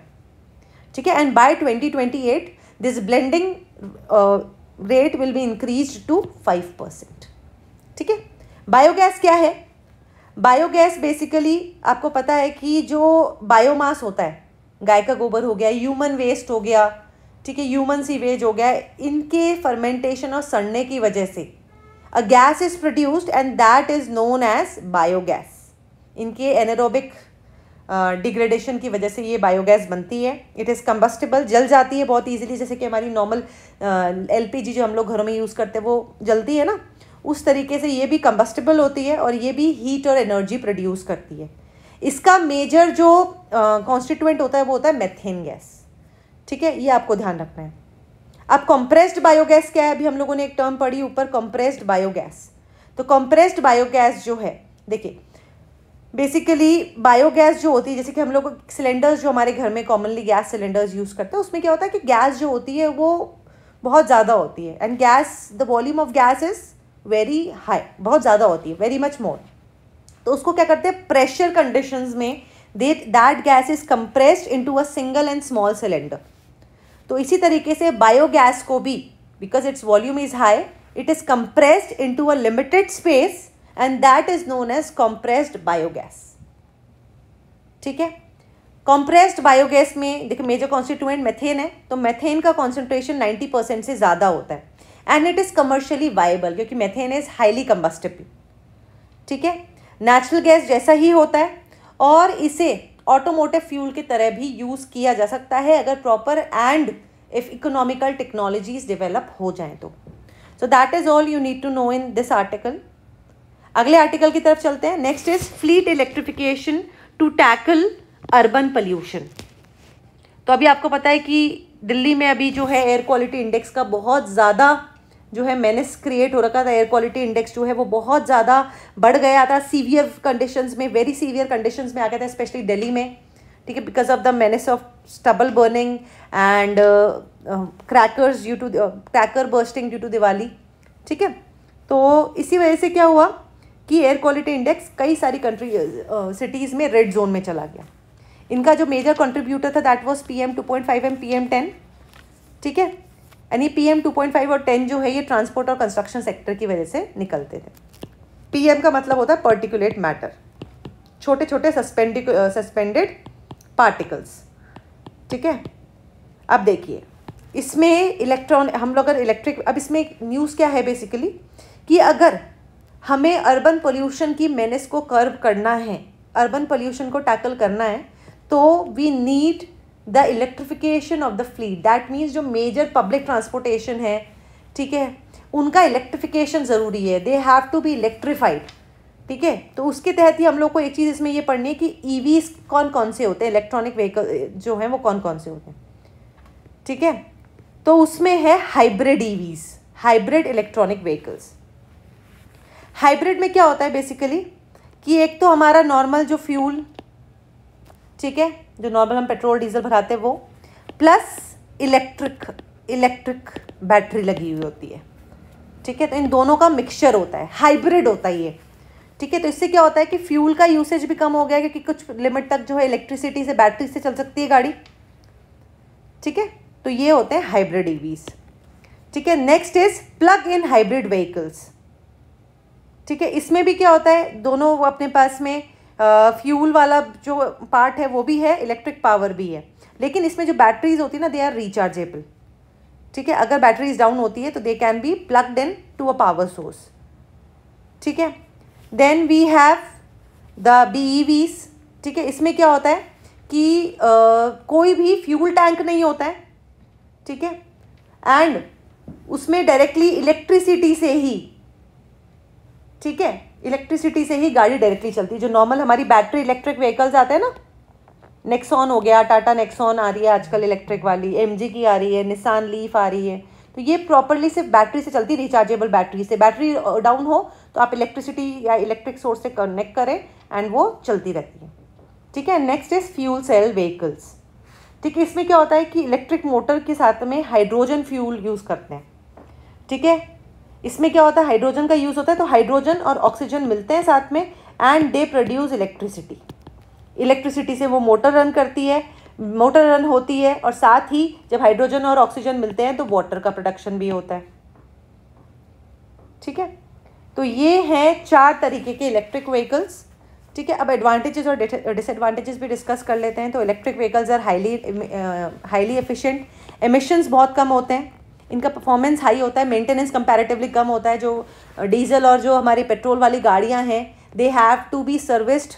ठीक है and by eight this blending rate will be increase to five percent ठीक है biogas क्या है बायोगैस बेसिकली आपको पता है कि जो बायोमास होता है गाय का गोबर हो गया ह्यूमन वेस्ट हो गया ठीक है ह्यूमन सीवेज हो गया इनके फर्मेंटेशन और सड़ने की वजह से a gas is produced and that is known as biogas इनके एनरोबिक डिग्रेडेशन uh, की वजह से ये बायोगैस बनती है इट इज़ कम्बस्टेबल जल जाती है बहुत ईजिली जैसे कि हमारी नॉर्मल एल uh, जो हम लोग घरों में यूज़ करते हैं वो जलती है ना उस तरीके से ये भी कम्बस्टेबल होती है और ये भी हीट और एनर्जी प्रोड्यूस करती है इसका मेजर जो कॉन्स्टिट्यूंट uh, होता है वो होता है मेथेन गैस ठीक है ये आपको ध्यान रखना है अब कंप्रेस्ड बायोगैस क्या है अभी हम लोगों ने एक टर्म पढ़ी ऊपर कंप्रेस्ड बायोगैस तो कंप्रेस्ड बायोगैस जो है देखिए बेसिकली बायोगैस जो होती है जैसे कि हम लोग सिलेंडर्स जो हमारे घर में कॉमनली गैस सिलेंडर्स यूज़ करते हैं उसमें क्या होता है कि गैस जो होती है वो बहुत ज़्यादा होती है and gas the volume of gas is very high बहुत ज़्यादा होती है वेरी मच मोर तो उसको क्या करते हैं प्रेशर कंडीशन में they that gas is compressed to a single and small cylinder तो इसी तरीके से बायोगैस को भी because its volume is high it is compressed to a limited space and that is known as compressed biogas ठीक है compressed biogas में देखिए मेजर कॉन्स्टिट्यूएंट मेथेन है तो मेथेन का कॉन्सेंट्रेशन 90 परसेंट से ज़्यादा होता है and it is commercially viable क्योंकि मेथेन इज़ हाईली कम्बस्टेबल ठीक है नेचुरल गैस जैसा ही होता है और इसे ऑटोमोटिव फ्यूल की तरह भी यूज़ किया जा सकता है अगर proper and if economical technologies develop हो जाए तो so that is all you need to know in this article अगले आर्टिकल की तरफ चलते हैं next is fleet electrification to tackle urban pollution तो अभी आपको पता है कि दिल्ली में अभी जो है एयर क्वालिटी इंडेक्स का बहुत ज़्यादा जो है मैनेस क्रिएट हो रखा था एयर क्वालिटी इंडेक्स जो है वो बहुत ज़्यादा बढ़ गया था सीवियर कंडीशंस में वेरी सीवियर कंडीशंस में आ गया था स्पेशली दिल्ली में ठीक है because of the menace of stubble burning and crackers due to cracker bursting due to Diwali ठीक है तो इसी वजह से क्या हुआ कि एयर क्वालिटी इंडेक्स कई सारी कंट्री सिटीज़ uh, uh, में रेड जोन में चला गया इनका जो मेजर कंट्रीब्यूटर था that was PM 2.5 M PM 10 ठीक है यानी P M two point five और टेन जो है ये ट्रांसपोर्ट और कंस्ट्रक्शन सेक्टर की वजह से निकलते थे पी एम का मतलब होता है पर्टिकुलेट मैटर छोटे छोटे सस्पेंडिक सस्पेंडेड पार्टिकल्स ठीक है अब देखिए इसमें इलेक्ट्रॉन हम लोग अगर इलेक्ट्रिक अब इसमें न्यूज़ क्या है बेसिकली कि अगर हमें अर्बन पोल्यूशन की मैनेस को कर्व करना है अर्बन पोल्यूशन को टैकल करना है तो we need the electrification of the fleet that means जो मेजर पब्लिक ट्रांसपोर्टेशन है ठीक है उनका इलेक्ट्रिफिकेशन ज़रूरी है they have to be electrified ठीक है तो उसके तहत ही हम लोग को एक चीज़ इसमें ये पढ़नी है कि ई e कौन कौन से होते हैं इलेक्ट्रॉनिक व्हीकल जो हैं वो कौन कौन से होते हैं ठीक है तो उसमें है hybrid EVs hybrid electronic vehicles hybrid में क्या होता है बेसिकली कि एक तो हमारा नॉर्मल जो फ्यूल ठीक है जो नॉर्मल हम पेट्रोल डीजल भराते हैं वो प्लस इलेक्ट्रिक इलेक्ट्रिक बैटरी लगी हुई होती है ठीक है तो इन दोनों का मिक्सचर होता है हाइब्रिड होता है ये ठीक है तो इससे क्या होता है कि फ्यूल का यूसेज भी कम हो गया क्योंकि कुछ लिमिट तक जो है इलेक्ट्रिसिटी से बैटरी से चल सकती है गाड़ी ठीक है तो ये होते हैं हाइब्रिड ईवीज e ठीक है next is plug in hybrid vehicles ठीक है इसमें भी क्या होता है दोनों अपने पास में फ्यूल वाला जो पार्ट है वो भी है इलेक्ट्रिक पावर भी है लेकिन इसमें जो बैटरीज होती है ना दे आर रिचार्जेबल ठीक है अगर बैटरीज डाउन होती है तो they can be plug in to a power source ठीक है then we have the B EVs ठीक है इसमें क्या होता है कि uh, कोई भी फ्यूल टैंक नहीं होता है ठीक है एंड उसमें डायरेक्टली इलेक्ट्रिसिटी से ही ठीक है इलेक्ट्रिसिटी से ही गाड़ी डायरेक्टली चलती है जो नॉर्मल हमारी बैटरी इलेक्ट्रिक व्हीकल्स आते हैं ना नेक्सॉन हो गया टाटा नेक्सॉन आ रही है आजकल इलेक्ट्रिक वाली एम की आ रही है निसान लीफ आ रही है तो ये प्रॉपरली सिर्फ बैटरी से चलती रिचार्जेबल बैटरी से बैटरी डाउन uh, हो तो आप इलेक्ट्रिसिटी या इलेक्ट्रिक सोर्स से कनेक्ट करें एंड वो चलती रहती है ठीक है next is fuel cell vehicles ठीक है इसमें क्या होता है कि इलेक्ट्रिक मोटर के साथ में हाइड्रोजन फ्यूल यूज़ करते हैं ठीक है इसमें क्या होता है हाइड्रोजन का यूज़ होता है तो हाइड्रोजन और ऑक्सीजन मिलते हैं साथ में and they produce electricity electricity से वो मोटर रन करती है मोटर रन होती है और साथ ही जब हाइड्रोजन और ऑक्सीजन मिलते हैं तो वाटर का प्रोडक्शन भी होता है ठीक है तो ये हैं चार तरीके के इलेक्ट्रिक व्हीकल्स ठीक है अब एडवांटेजेस और डिसएडवांटेजेस भी डिस्कस कर लेते हैं तो electric vehicles are highly highly efficient emissions बहुत कम होते हैं इनका परफॉर्मेंस हाई होता है मेंटेनेंस कंपैरेटिवली कम होता है जो डीजल और जो हमारी पेट्रोल वाली गाड़ियाँ हैं they have to be serviced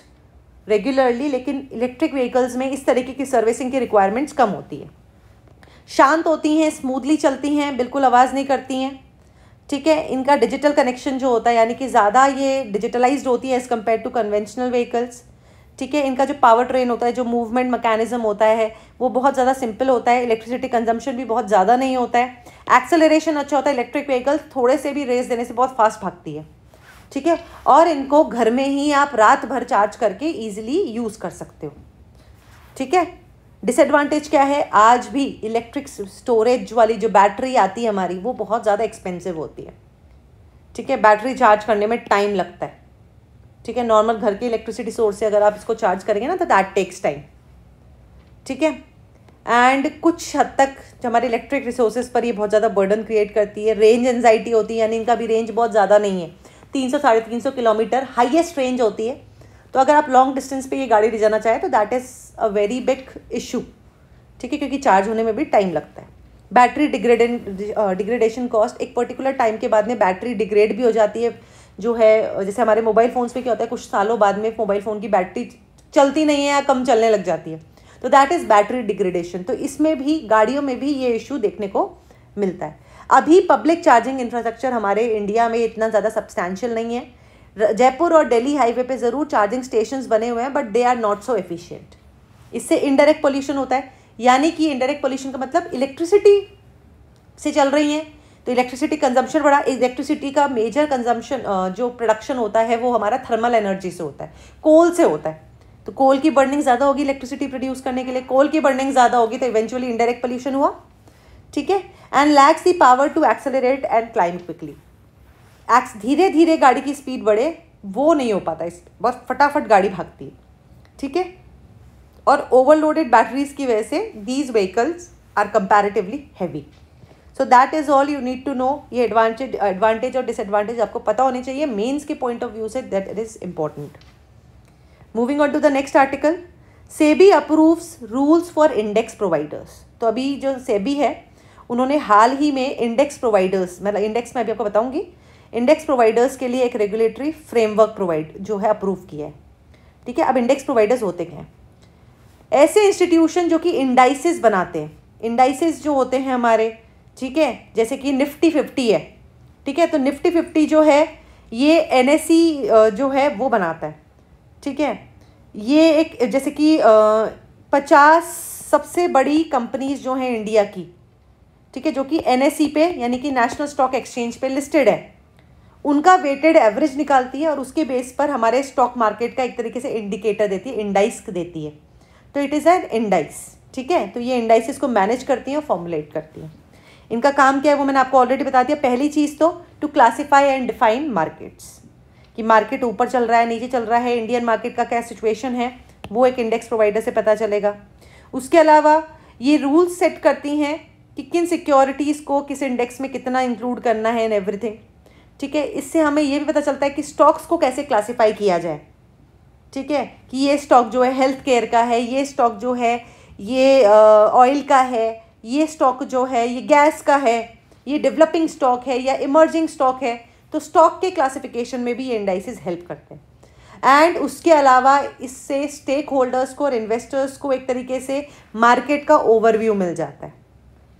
regularly लेकिन इलेक्ट्रिक व्हीकल्स में इस तरीके की सर्विसिंग की रिक्वायरमेंट्स कम होती है शांत होती हैं स्मूथली चलती हैं बिल्कुल आवाज़ नहीं करती हैं ठीक है इनका डिजिटल कनेक्शन जो होता है यानी कि ज़्यादा ये डिजिटलाइज्ड होती है as compare to conventional vehicles ठीक है इनका जो पावर ट्रेन होता है जो मूवमेंट मैकेनिज्म होता है वो बहुत ज़्यादा सिंपल होता है इलेक्ट्रिसिटी कंजम्पशन भी बहुत ज़्यादा नहीं होता है एक्सेलरेशन अच्छा होता है इलेक्ट्रिक व्हीकल थोड़े से भी रेस देने से बहुत फास्ट भागती है ठीक है और इनको घर में ही आप रात भर चार्ज करके ईजिली यूज़ कर सकते हो ठीक है डिसएडवांटेज क्या है आज भी इलेक्ट्रिक स्टोरेज वाली जो बैटरी आती है हमारी वो बहुत ज़्यादा एक्सपेंसिव होती है ठीक है बैटरी चार्ज करने में टाइम लगता है ठीक है नॉर्मल घर के इलेक्ट्रिसिटी सोर्स से अगर आप इसको चार्ज करेंगे ना तो दैट टेक्स टाइम ठीक है एंड कुछ हद तक जो हमारे इलेक्ट्रिक रिसोर्सेज पर ये बहुत ज़्यादा बर्डन क्रिएट करती है रेंज एनजाइटी होती है यानी इनका भी रेंज बहुत ज़्यादा नहीं है तीन सौ साढ़े तीन सौ किलोमीटर हाइएस्ट रेंज होती है तो अगर आप लॉन्ग डिस्टेंस पे ये गाड़ी ले जाना चाहें तो that is a very big issue ठीक है क्योंकि चार्ज होने में भी टाइम लगता है बैटरी डिग्रेड डिग्रेडेशन कॉस्ट एक पर्टिकुलर टाइम के बाद में बैटरी डिग्रेड भी हो जाती है जो है जैसे हमारे मोबाइल फ़ोन्स पर क्या होता है कुछ सालों बाद में मोबाइल फ़ोन की बैटरी चलती नहीं है या कम चलने लग जाती है तो दैट इज़ बैटरी डिग्रेडेशन तो इसमें भी गाड़ियों में भी ये इशू देखने को मिलता है अभी पब्लिक चार्जिंग इंफ्रास्ट्रक्चर हमारे इंडिया में इतना ज़्यादा सब्सटैंशियल नहीं है जयपुर और दिल्ली हाईवे पे ज़रूर चार्जिंग स्टेशंस बने हुए हैं but they are not so efficient इससे इनडायरेक्ट पोल्यूशन होता है यानी कि इनडायरेक्ट पोल्यूशन का मतलब इलेक्ट्रिसिटी से चल रही हैं तो इलेक्ट्रिसिटी कंजम्पशन बड़ा इलेक्ट्रिसिटी का मेजर कंजम्पशन जो प्रोडक्शन होता है वो हमारा थर्मल एनर्जी से होता है कोल से होता है तो कोल की बर्निंग ज़्यादा होगी इलेक्ट्रिसिटी प्रोड्यूस करने के लिए कोल की बर्निंग ज़्यादा होगी तो इवेंचुअली इंडायरेक्ट पोल्यूशन हुआ ठीक है and lacks the power to accelerate and climb quickly एक्स धीरे धीरे गाड़ी की स्पीड बढ़े वो नहीं हो पाता इस बस फटाफट गाड़ी भागती है ठीक है और ओवरलोडेड बैटरीज की वजह से these vehicles are comparatively heavy so that is all you need to know ये एडवांटेज एडवांटेज और डिसएडवांटेज आपको पता होने चाहिए मेन्स के पॉइंट ऑफ व्यू से that is important moving on to the next article SEBI approves rules for index providers तो अभी जो सेबी है उन्होंने हाल ही में इंडेक्स प्रोवाइडर्स मतलब इंडेक्स में अभी आपको बताऊंगी इंडेक्स प्रोवाइडर्स के लिए एक रेगुलेटरी फ्रेमवर्क प्रोवाइड जो है अप्रूव किया है ठीक है अब इंडेक्स प्रोवाइडर्स होते हैं ऐसे इंस्टीट्यूशन जो कि इंडाइसिस बनाते हैं इंडाइसिस जो होते हैं हमारे ठीक है जैसे कि निफ्टी फिफ्टी है ठीक है तो निफ्टी फिफ्टी जो है ये एन e, जो है वो बनाता है ठीक है ये एक जैसे कि पचास सबसे बड़ी कंपनीज जो हैं इंडिया की ठीक है जो कि एन पे यानी कि नेशनल स्टॉक एक्सचेंज पे लिस्टेड है उनका वेटेड एवरेज निकालती है और उसके बेस पर हमारे स्टॉक मार्केट का एक तरीके से इंडिकेटर देती है इंडाइस देती है तो इट इज़ एन इंडाइस ठीक है तो ये इंडाइसिस को मैनेज करती हैं और फॉर्मुलेट करती हैं इनका काम क्या है वो मैंने आपको ऑलरेडी बता दिया पहली चीज़ तो to classify and define markets कि मार्केट ऊपर चल रहा है नीचे चल रहा है इंडियन मार्केट का क्या सिचुएशन है वो एक इंडेक्स प्रोवाइडर से पता चलेगा उसके अलावा ये रूल्स सेट करती हैं कि किन सिक्योरिटीज़ को किस इंडेक्स में कितना इंक्लूड करना है इन एवरीथिंग ठीक है इससे हमें ये भी पता चलता है कि स्टॉक्स को कैसे क्लासीफाई किया जाए ठीक है कि ये स्टॉक जो है हेल्थ केयर का है ये स्टॉक जो है ये ऑयल का है ये स्टॉक जो है ये गैस का है ये डेवलपिंग स्टॉक है या इमर्जिंग स्टॉक है तो स्टॉक के क्लासिफिकेशन में भी ये इंडाइसिस हेल्प करते हैं एंड उसके अलावा इससे स्टेक होल्डर्स को और इन्वेस्टर्स को एक तरीके से मार्केट का ओवरव्यू मिल जाता है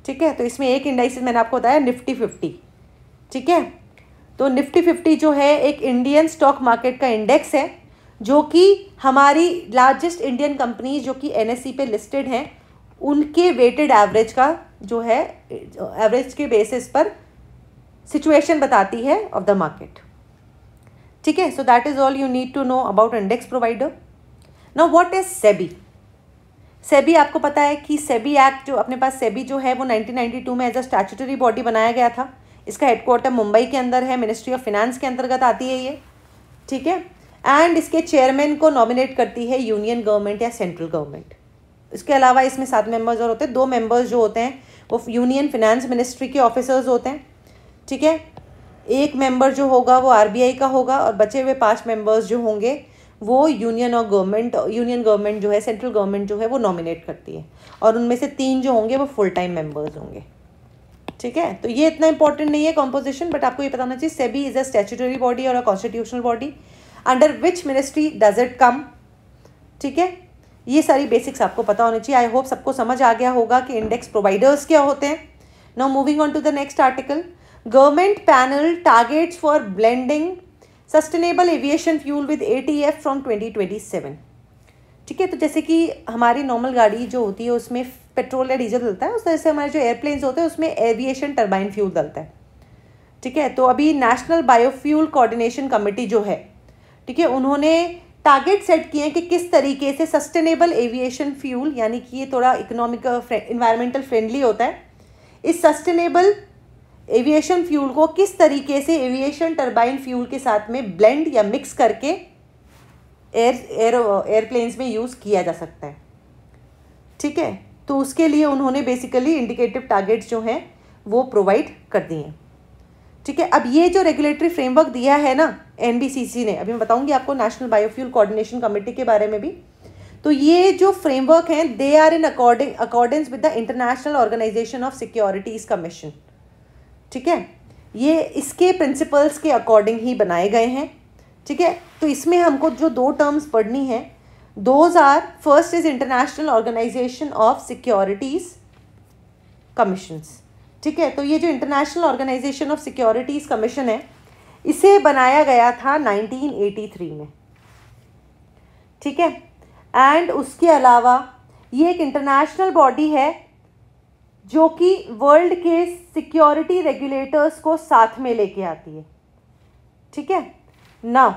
ठीक है तो इसमें एक इंडाइसिस मैंने आपको बताया निफ्टी फिफ्टी ठीक है तो निफ्टी फिफ्टी जो है एक इंडियन स्टॉक मार्केट का इंडेक्स है जो कि हमारी लार्जेस्ट इंडियन कंपनीज जो कि एन e पे लिस्टेड हैं उनके वेटेड एवरेज का जो है एवरेज के बेसिस पर सिचुएशन बताती है ऑफ द मार्केट ठीक है so that is all you need to know about index provider now what is SEBI SEBI आपको पता है कि सेबी एक्ट जो अपने पास सेबी जो है वो 1992 में एज अ स्टैचूटरी बॉडी बनाया गया था इसका हेडक्वार्टर मुंबई के अंदर है मिनिस्ट्री ऑफ फिनेंस के अंतर्गत आती है ये ठीक है एंड इसके चेयरमैन को नॉमिनेट करती है यूनियन गवर्नमेंट या सेंट्रल गवर्नमेंट इसके अलावा इसमें सात मेंबर्स और होते हैं दो मेंबर्स जो होते हैं वो यूनियन फिनेंस मिनिस्ट्री के ऑफिसर्स होते हैं ठीक है एक मेंबर जो होगा वो आरबीआई का होगा और बचे हुए पांच मेंबर्स जो होंगे वो यूनियन और गवर्नमेंट यूनियन गवर्नमेंट जो है सेंट्रल गवर्नमेंट जो है वो नॉमिनेट करती है और उनमें से तीन जो होंगे वो फुल टाइम मेंबर्स होंगे ठीक है तो ये इतना इंपॉर्टेंट नहीं है कॉम्पोजिशन बट आपको ये पता होना चाहिए SEBI is a statutory body और a constitutional body under which ministry does it come ठीक है ये सारी बेसिक्स आपको पता होनी चाहिए आई होप सबको समझ आ गया होगा कि इंडेक्स प्रोवाइडर्स क्या होते हैं now moving on to the next article Government panel targets for blending sustainable aviation fuel with A T F from twenty twenty seven ठीक है तो जैसे कि हमारी नॉर्मल गाड़ी जो होती है उसमें पेट्रोल या डीजल डलता है उस तरह से हमारे जो एयरप्लेन्स होते हैं उसमें एविएशन टर्बाइन फ्यूल डलता है ठीक है तो अभी नेशनल बायोफ्यूल कोऑर्डिनेशन कमेटी जो है ठीक है उन्होंने टारगेट सेट किए हैं कि किस तरीके से सस्टेनेबल एविएशन फ्यूल यानी कि ये थोड़ा इकोनॉमिक इन्वायरमेंटल फ्रेंडली होता है इस सस्टेनेबल एविएशन फ्यूल को किस तरीके से एविएशन टर्बाइन फ्यूल के साथ में ब्लेंड या मिक्स करके एयर एयर एयरप्लेन्स में यूज़ किया जा सकता है ठीक है तो उसके लिए उन्होंने बेसिकली इंडिकेटिव टारगेट्स जो हैं वो प्रोवाइड कर दिए ठीक है अब ये जो रेगुलेटरी फ्रेमवर्क दिया है ना एन ने अभी मैं बताऊंगी आपको नेशनल बायोफ्यूल कोऑर्डिनेशन कमेटी के बारे में भी तो ये जो फ्रेमवर्क हैं they are in according accordance with the International Organization of Securities Commission ठीक है ये इसके प्रिंसिपल्स के अकॉर्डिंग ही बनाए गए हैं ठीक है तो इसमें हमको जो दो टर्म्स पढ़नी है those are first is International Organization of Securities Commissions ठीक है तो ये जो International Organization of Securities Commission है इसे बनाया गया था 1983 में ठीक है एंड उसके अलावा ये एक इंटरनेशनल बॉडी है जो कि वर्ल्ड के सिक्योरिटी रेगुलेटर्स को साथ में लेके आती है ठीक है ना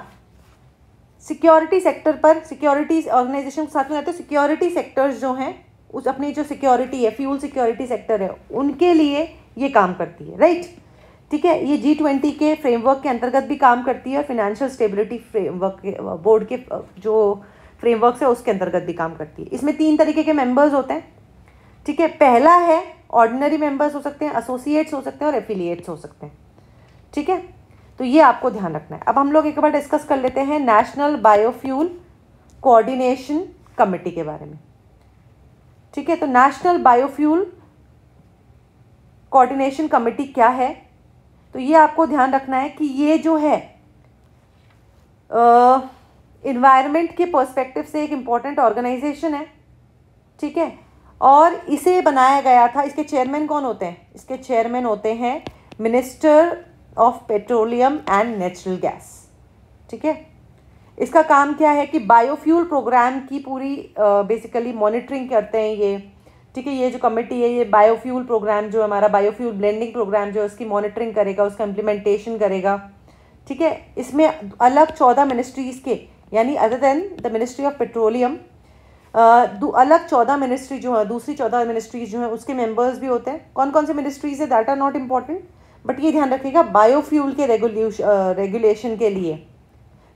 सिक्योरिटी सेक्टर पर सिक्योरिटी ऑर्गेनाइजेशन के साथ में आते हैं सिक्योरिटी सेक्टर्स जो हैं उस अपनी जो सिक्योरिटी है फ्यूल सिक्योरिटी सेक्टर है उनके लिए ये काम करती है राइट ठीक है ये जी ट्वेंटी के फ्रेमवर्क के अंतर्गत भी काम करती है और फिनेंशियल स्टेबिलिटी फ्रेमवर्क बोर्ड के जो फ्रेमवर्क है उसके अंतर्गत भी काम करती है इसमें तीन तरीके के मेंबर्स होते हैं ठीक है पहला है ऑर्डिनरी मेंबर्स हो सकते हैं एसोसिएट्स हो सकते हैं और एफिलिएट्स हो सकते हैं ठीक है तो ये आपको ध्यान रखना है अब हम लोग एक बार डिस्कस कर लेते हैं नेशनल बायोफ्यूल कोऑर्डिनेशन कमेटी के बारे में ठीक है तो नेशनल बायोफ्यूल कोऑर्डिनेशन कमेटी क्या है तो ये आपको ध्यान रखना है कि ये जो है इन्वायरमेंट के परस्पेक्टिव से एक इम्पॉर्टेंट ऑर्गेनाइजेशन है ठीक है और इसे बनाया गया था इसके चेयरमैन कौन होते हैं इसके चेयरमैन होते हैं minister of petroleum and natural gas ठीक है इसका काम क्या है कि बायोफ्यूल प्रोग्राम की पूरी बेसिकली uh, मॉनिटरिंग करते हैं ये ठीक है ये जो कमेटी है ये बायोफ्यूल प्रोग्राम जो हमारा बायोफ्यूल ब्लेंडिंग प्रोग्राम जो है उसकी मॉनिटरिंग करेगा उसका इम्प्लीमेंटेशन करेगा ठीक है इसमें अलग चौदह मिनिस्ट्रीज़ के यानी other than the ministry of petroleum अलग चौदह मिनिस्ट्री जो है दूसरी चौदह मिनिस्ट्रीज जो है उसके मेंबर्स भी होते हैं कौन कौन से मिनिस्ट्रीज है that are not important but ये ध्यान रखिएगा बायोफ्यूल के रेगुल्यूश रेगुलेशन के लिए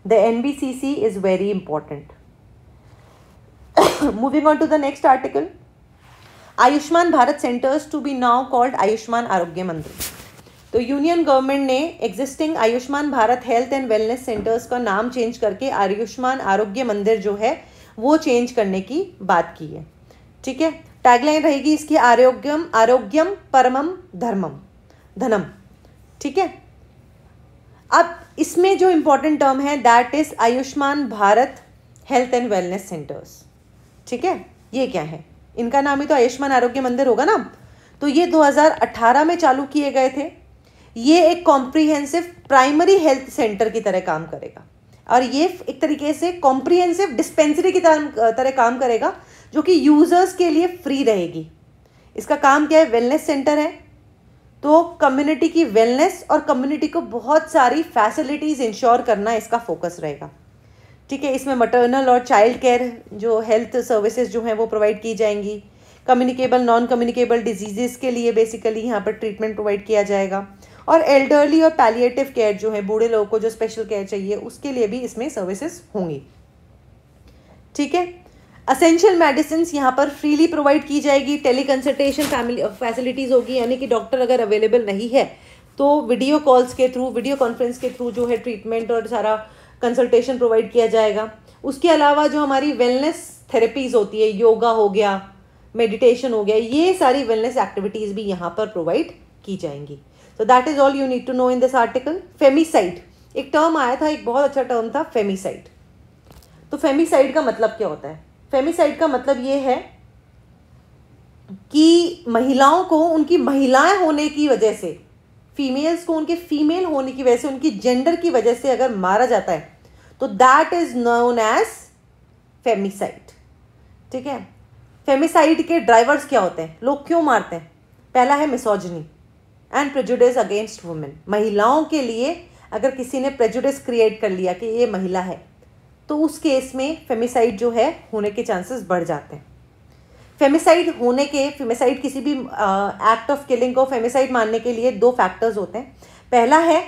the N B C C is very important moving on to the next article Ayushman Bharat centres to be now called Ayushman Arogya Mandir तो यूनियन गवर्नमेंट ने existing Ayushman Bharat health and wellness centres का नाम चेंज करके आयुष्मान आरोग्य मंदिर जो है वो चेंज करने की बात की है ठीक है टैगलाइन रहेगी इसकी आरोग्यम आरोग्यम परमम धर्मम धनम ठीक है अब इसमें जो इंपॉर्टेंट टर्म है that is Ayushman Bharat health and wellness centres ठीक है ये क्या है इनका नाम ही तो आयुष्मान आरोग्य मंदिर होगा ना तो ये 2018 में चालू किए गए थे ये एक कॉम्प्रीहेंसिव प्राइमरी हेल्थ सेंटर की तरह काम करेगा और ये एक तरीके से कॉम्प्रिहेंसिव डिस्पेंसरी की तरह काम करेगा जो कि यूज़र्स के लिए फ्री रहेगी इसका काम क्या है वेलनेस सेंटर है तो कम्युनिटी की वेलनेस और कम्युनिटी को बहुत सारी फैसिलिटीज़ इंश्योर करना इसका फोकस रहेगा ठीक है इसमें मटर्नल और चाइल्ड केयर जो हेल्थ सर्विसेज जो हैं वो प्रोवाइड की जाएंगी कम्युनिकेबल नॉन कम्युनिकेबल डिजीज़ के लिए बेसिकली यहाँ पर ट्रीटमेंट प्रोवाइड किया जाएगा और एल्डरली और पैलिएटिव केयर जो है बूढ़े लोगों को जो स्पेशल केयर चाहिए उसके लिए भी इसमें सर्विसेज होंगी ठीक है असेंशियल मेडिसिन यहाँ पर फ्रीली प्रोवाइड की जाएगी टेली कंसल्टेशन फैमिली फैसिलिटीज़ होगी यानी कि डॉक्टर अगर अवेलेबल नहीं है तो वीडियो कॉल्स के थ्रू वीडियो कॉन्फ्रेंस के थ्रू जो है ट्रीटमेंट और सारा कंसल्टेशन प्रोवाइड किया जाएगा उसके अलावा जो हमारी वेलनेस थेरेपीज़ होती है योगा हो गया मेडिटेशन हो गया ये सारी वेलनेस एक्टिविटीज़ भी यहाँ पर प्रोवाइड की जाएंगी तो that is all you need to know in this article femicide एक टर्म आया था एक बहुत अच्छा टर्म था फेमिसाइड तो फेमिसाइड का मतलब क्या होता है फेमिसाइड का मतलब ये है कि महिलाओं को उनकी महिलाएं होने की वजह से फीमेल्स को उनके फीमेल होने की वजह से उनकी जेंडर की वजह से अगर मारा जाता है तो that is known as femicide ठीक है फेमिसाइड के ड्राइवर्स क्या होते हैं लोग क्यों मारते हैं पहला है misogyny and prejudice against women महिलाओं के लिए अगर किसी ने प्रेजुडिस क्रिएट कर लिया कि ये महिला है तो उस केस में फेमिसाइड जो है होने के चांसेस बढ़ जाते हैं फेमिसाइड होने के फेमिसाइड किसी भी एक्ट ऑफ किलिंग को फेमिसाइड मानने के लिए दो फैक्टर्स होते हैं पहला है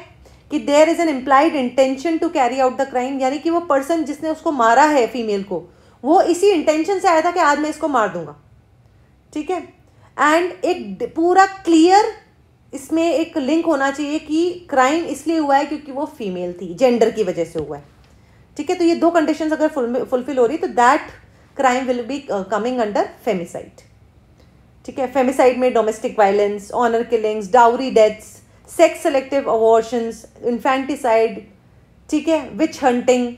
कि there is an implied intention to carry out the crime यानी कि वो पर्सन जिसने उसको मारा है फीमेल को वो इसी इंटेंशन से आया था कि आज मैं इसको मार दूंगा ठीक है एंड एक पूरा क्लियर इसमें एक लिंक होना चाहिए कि क्राइम इसलिए हुआ है क्योंकि वो फीमेल थी जेंडर की वजह से हुआ है ठीक है तो ये दो कंडीशन अगर फुलफिल हो रही तो that crime will be coming under femicide ठीक है फेमिसाइड में domestic violence honour killings dowry deaths sex selective abortions infanticide ठीक है विच हंटिंग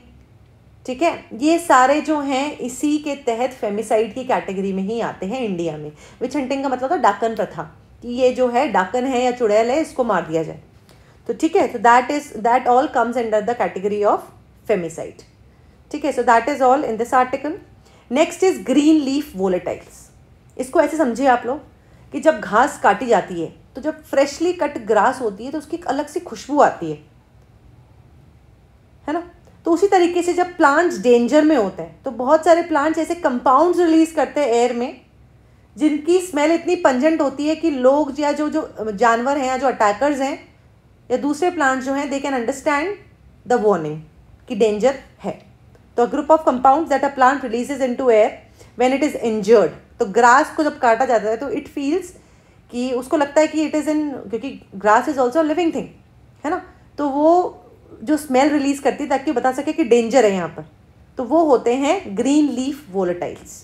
ठीक है ये सारे जो हैं इसी के तहत फेमिसाइड की कैटेगरी में ही आते हैं इंडिया में विच हंटिंग का मतलब था डाकन प्रथा कि ये जो है डाकन है या चुड़ैल है इसको मार दिया जाए तो ठीक है तो that is that all comes under the category of femicide ठीक है so that is all in this article next is green leaf volatiles इसको ऐसे समझिए आप लोग कि जब घास काटी जाती है तो जब फ्रेशली कट ग्रास होती है तो उसकी एक अलग सी खुशबू आती है है ना तो उसी तरीके से जब प्लांट्स डेंजर में होते हैं तो बहुत सारे प्लांट्स ऐसे कंपाउंड्स रिलीज करते हैं एयर में जिनकी स्मेल इतनी पंजेंट होती है कि लोग या जो जो जानवर हैं या जो अटैकर्स हैं या दूसरे प्लांट्स जो हैं they can understand the warning कि डेंजर है तो a group of compound that a plant releases into air when it is injured तो ग्रास को जब काटा जाता है तो इट फील्स कि उसको लगता है कि इट इज़ इन क्योंकि grass is also living thing है ना तो वो जो स्मेल रिलीज़ करती है ताकि बता सके कि डेंजर है यहाँ पर तो वो होते हैं ग्रीन लीफ वोलेटाइल्स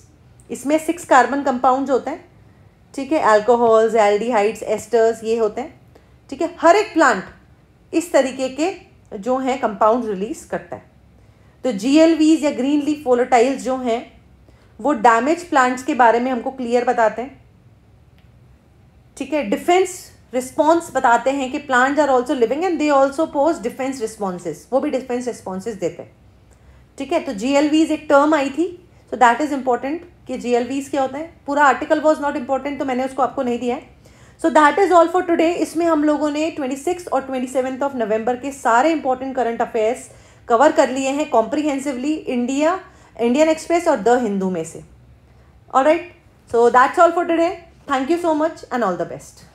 इसमें सिक्स कार्बन कंपाउंड्स होते हैं ठीक है अल्कोहल्स एल्डिहाइड्स एस्टर्स ये होते हैं ठीक है हर एक प्लांट इस तरीके के जो हैं कंपाउंड रिलीज करता है तो जी या ग्रीन लीफ वोलोटाइल्स जो हैं वो डैमेज प्लांट्स के बारे में हमको क्लियर बताते हैं ठीक है डिफेंस रिस्पॉन्स बताते हैं कि plants are also living and they also pose defence responses वो भी डिफेंस रिस्पॉन्सेज देते हैं ठीक है तो जी एक टर्म आई थी सो दैट इज़ इंपॉर्टेंट कि जीएलवीज क्या होते हैं पूरा आर्टिकल वॉज नॉट इम्पॉर्टेंट तो मैंने उसको आपको नहीं दिया है so that is all for today इसमें हम लोगों ने ट्वेंटी सिक्स और ट्वेंटी सेवन्थ ऑफ नवंबर के सारे इंपॉर्टेंट करंट अफेयर्स कवर कर लिए हैं कॉम्प्रीहेंसिवली इंडिया इंडियन एक्सप्रेस और द हिंदू में से all right so that's all for today thank you so much and all the best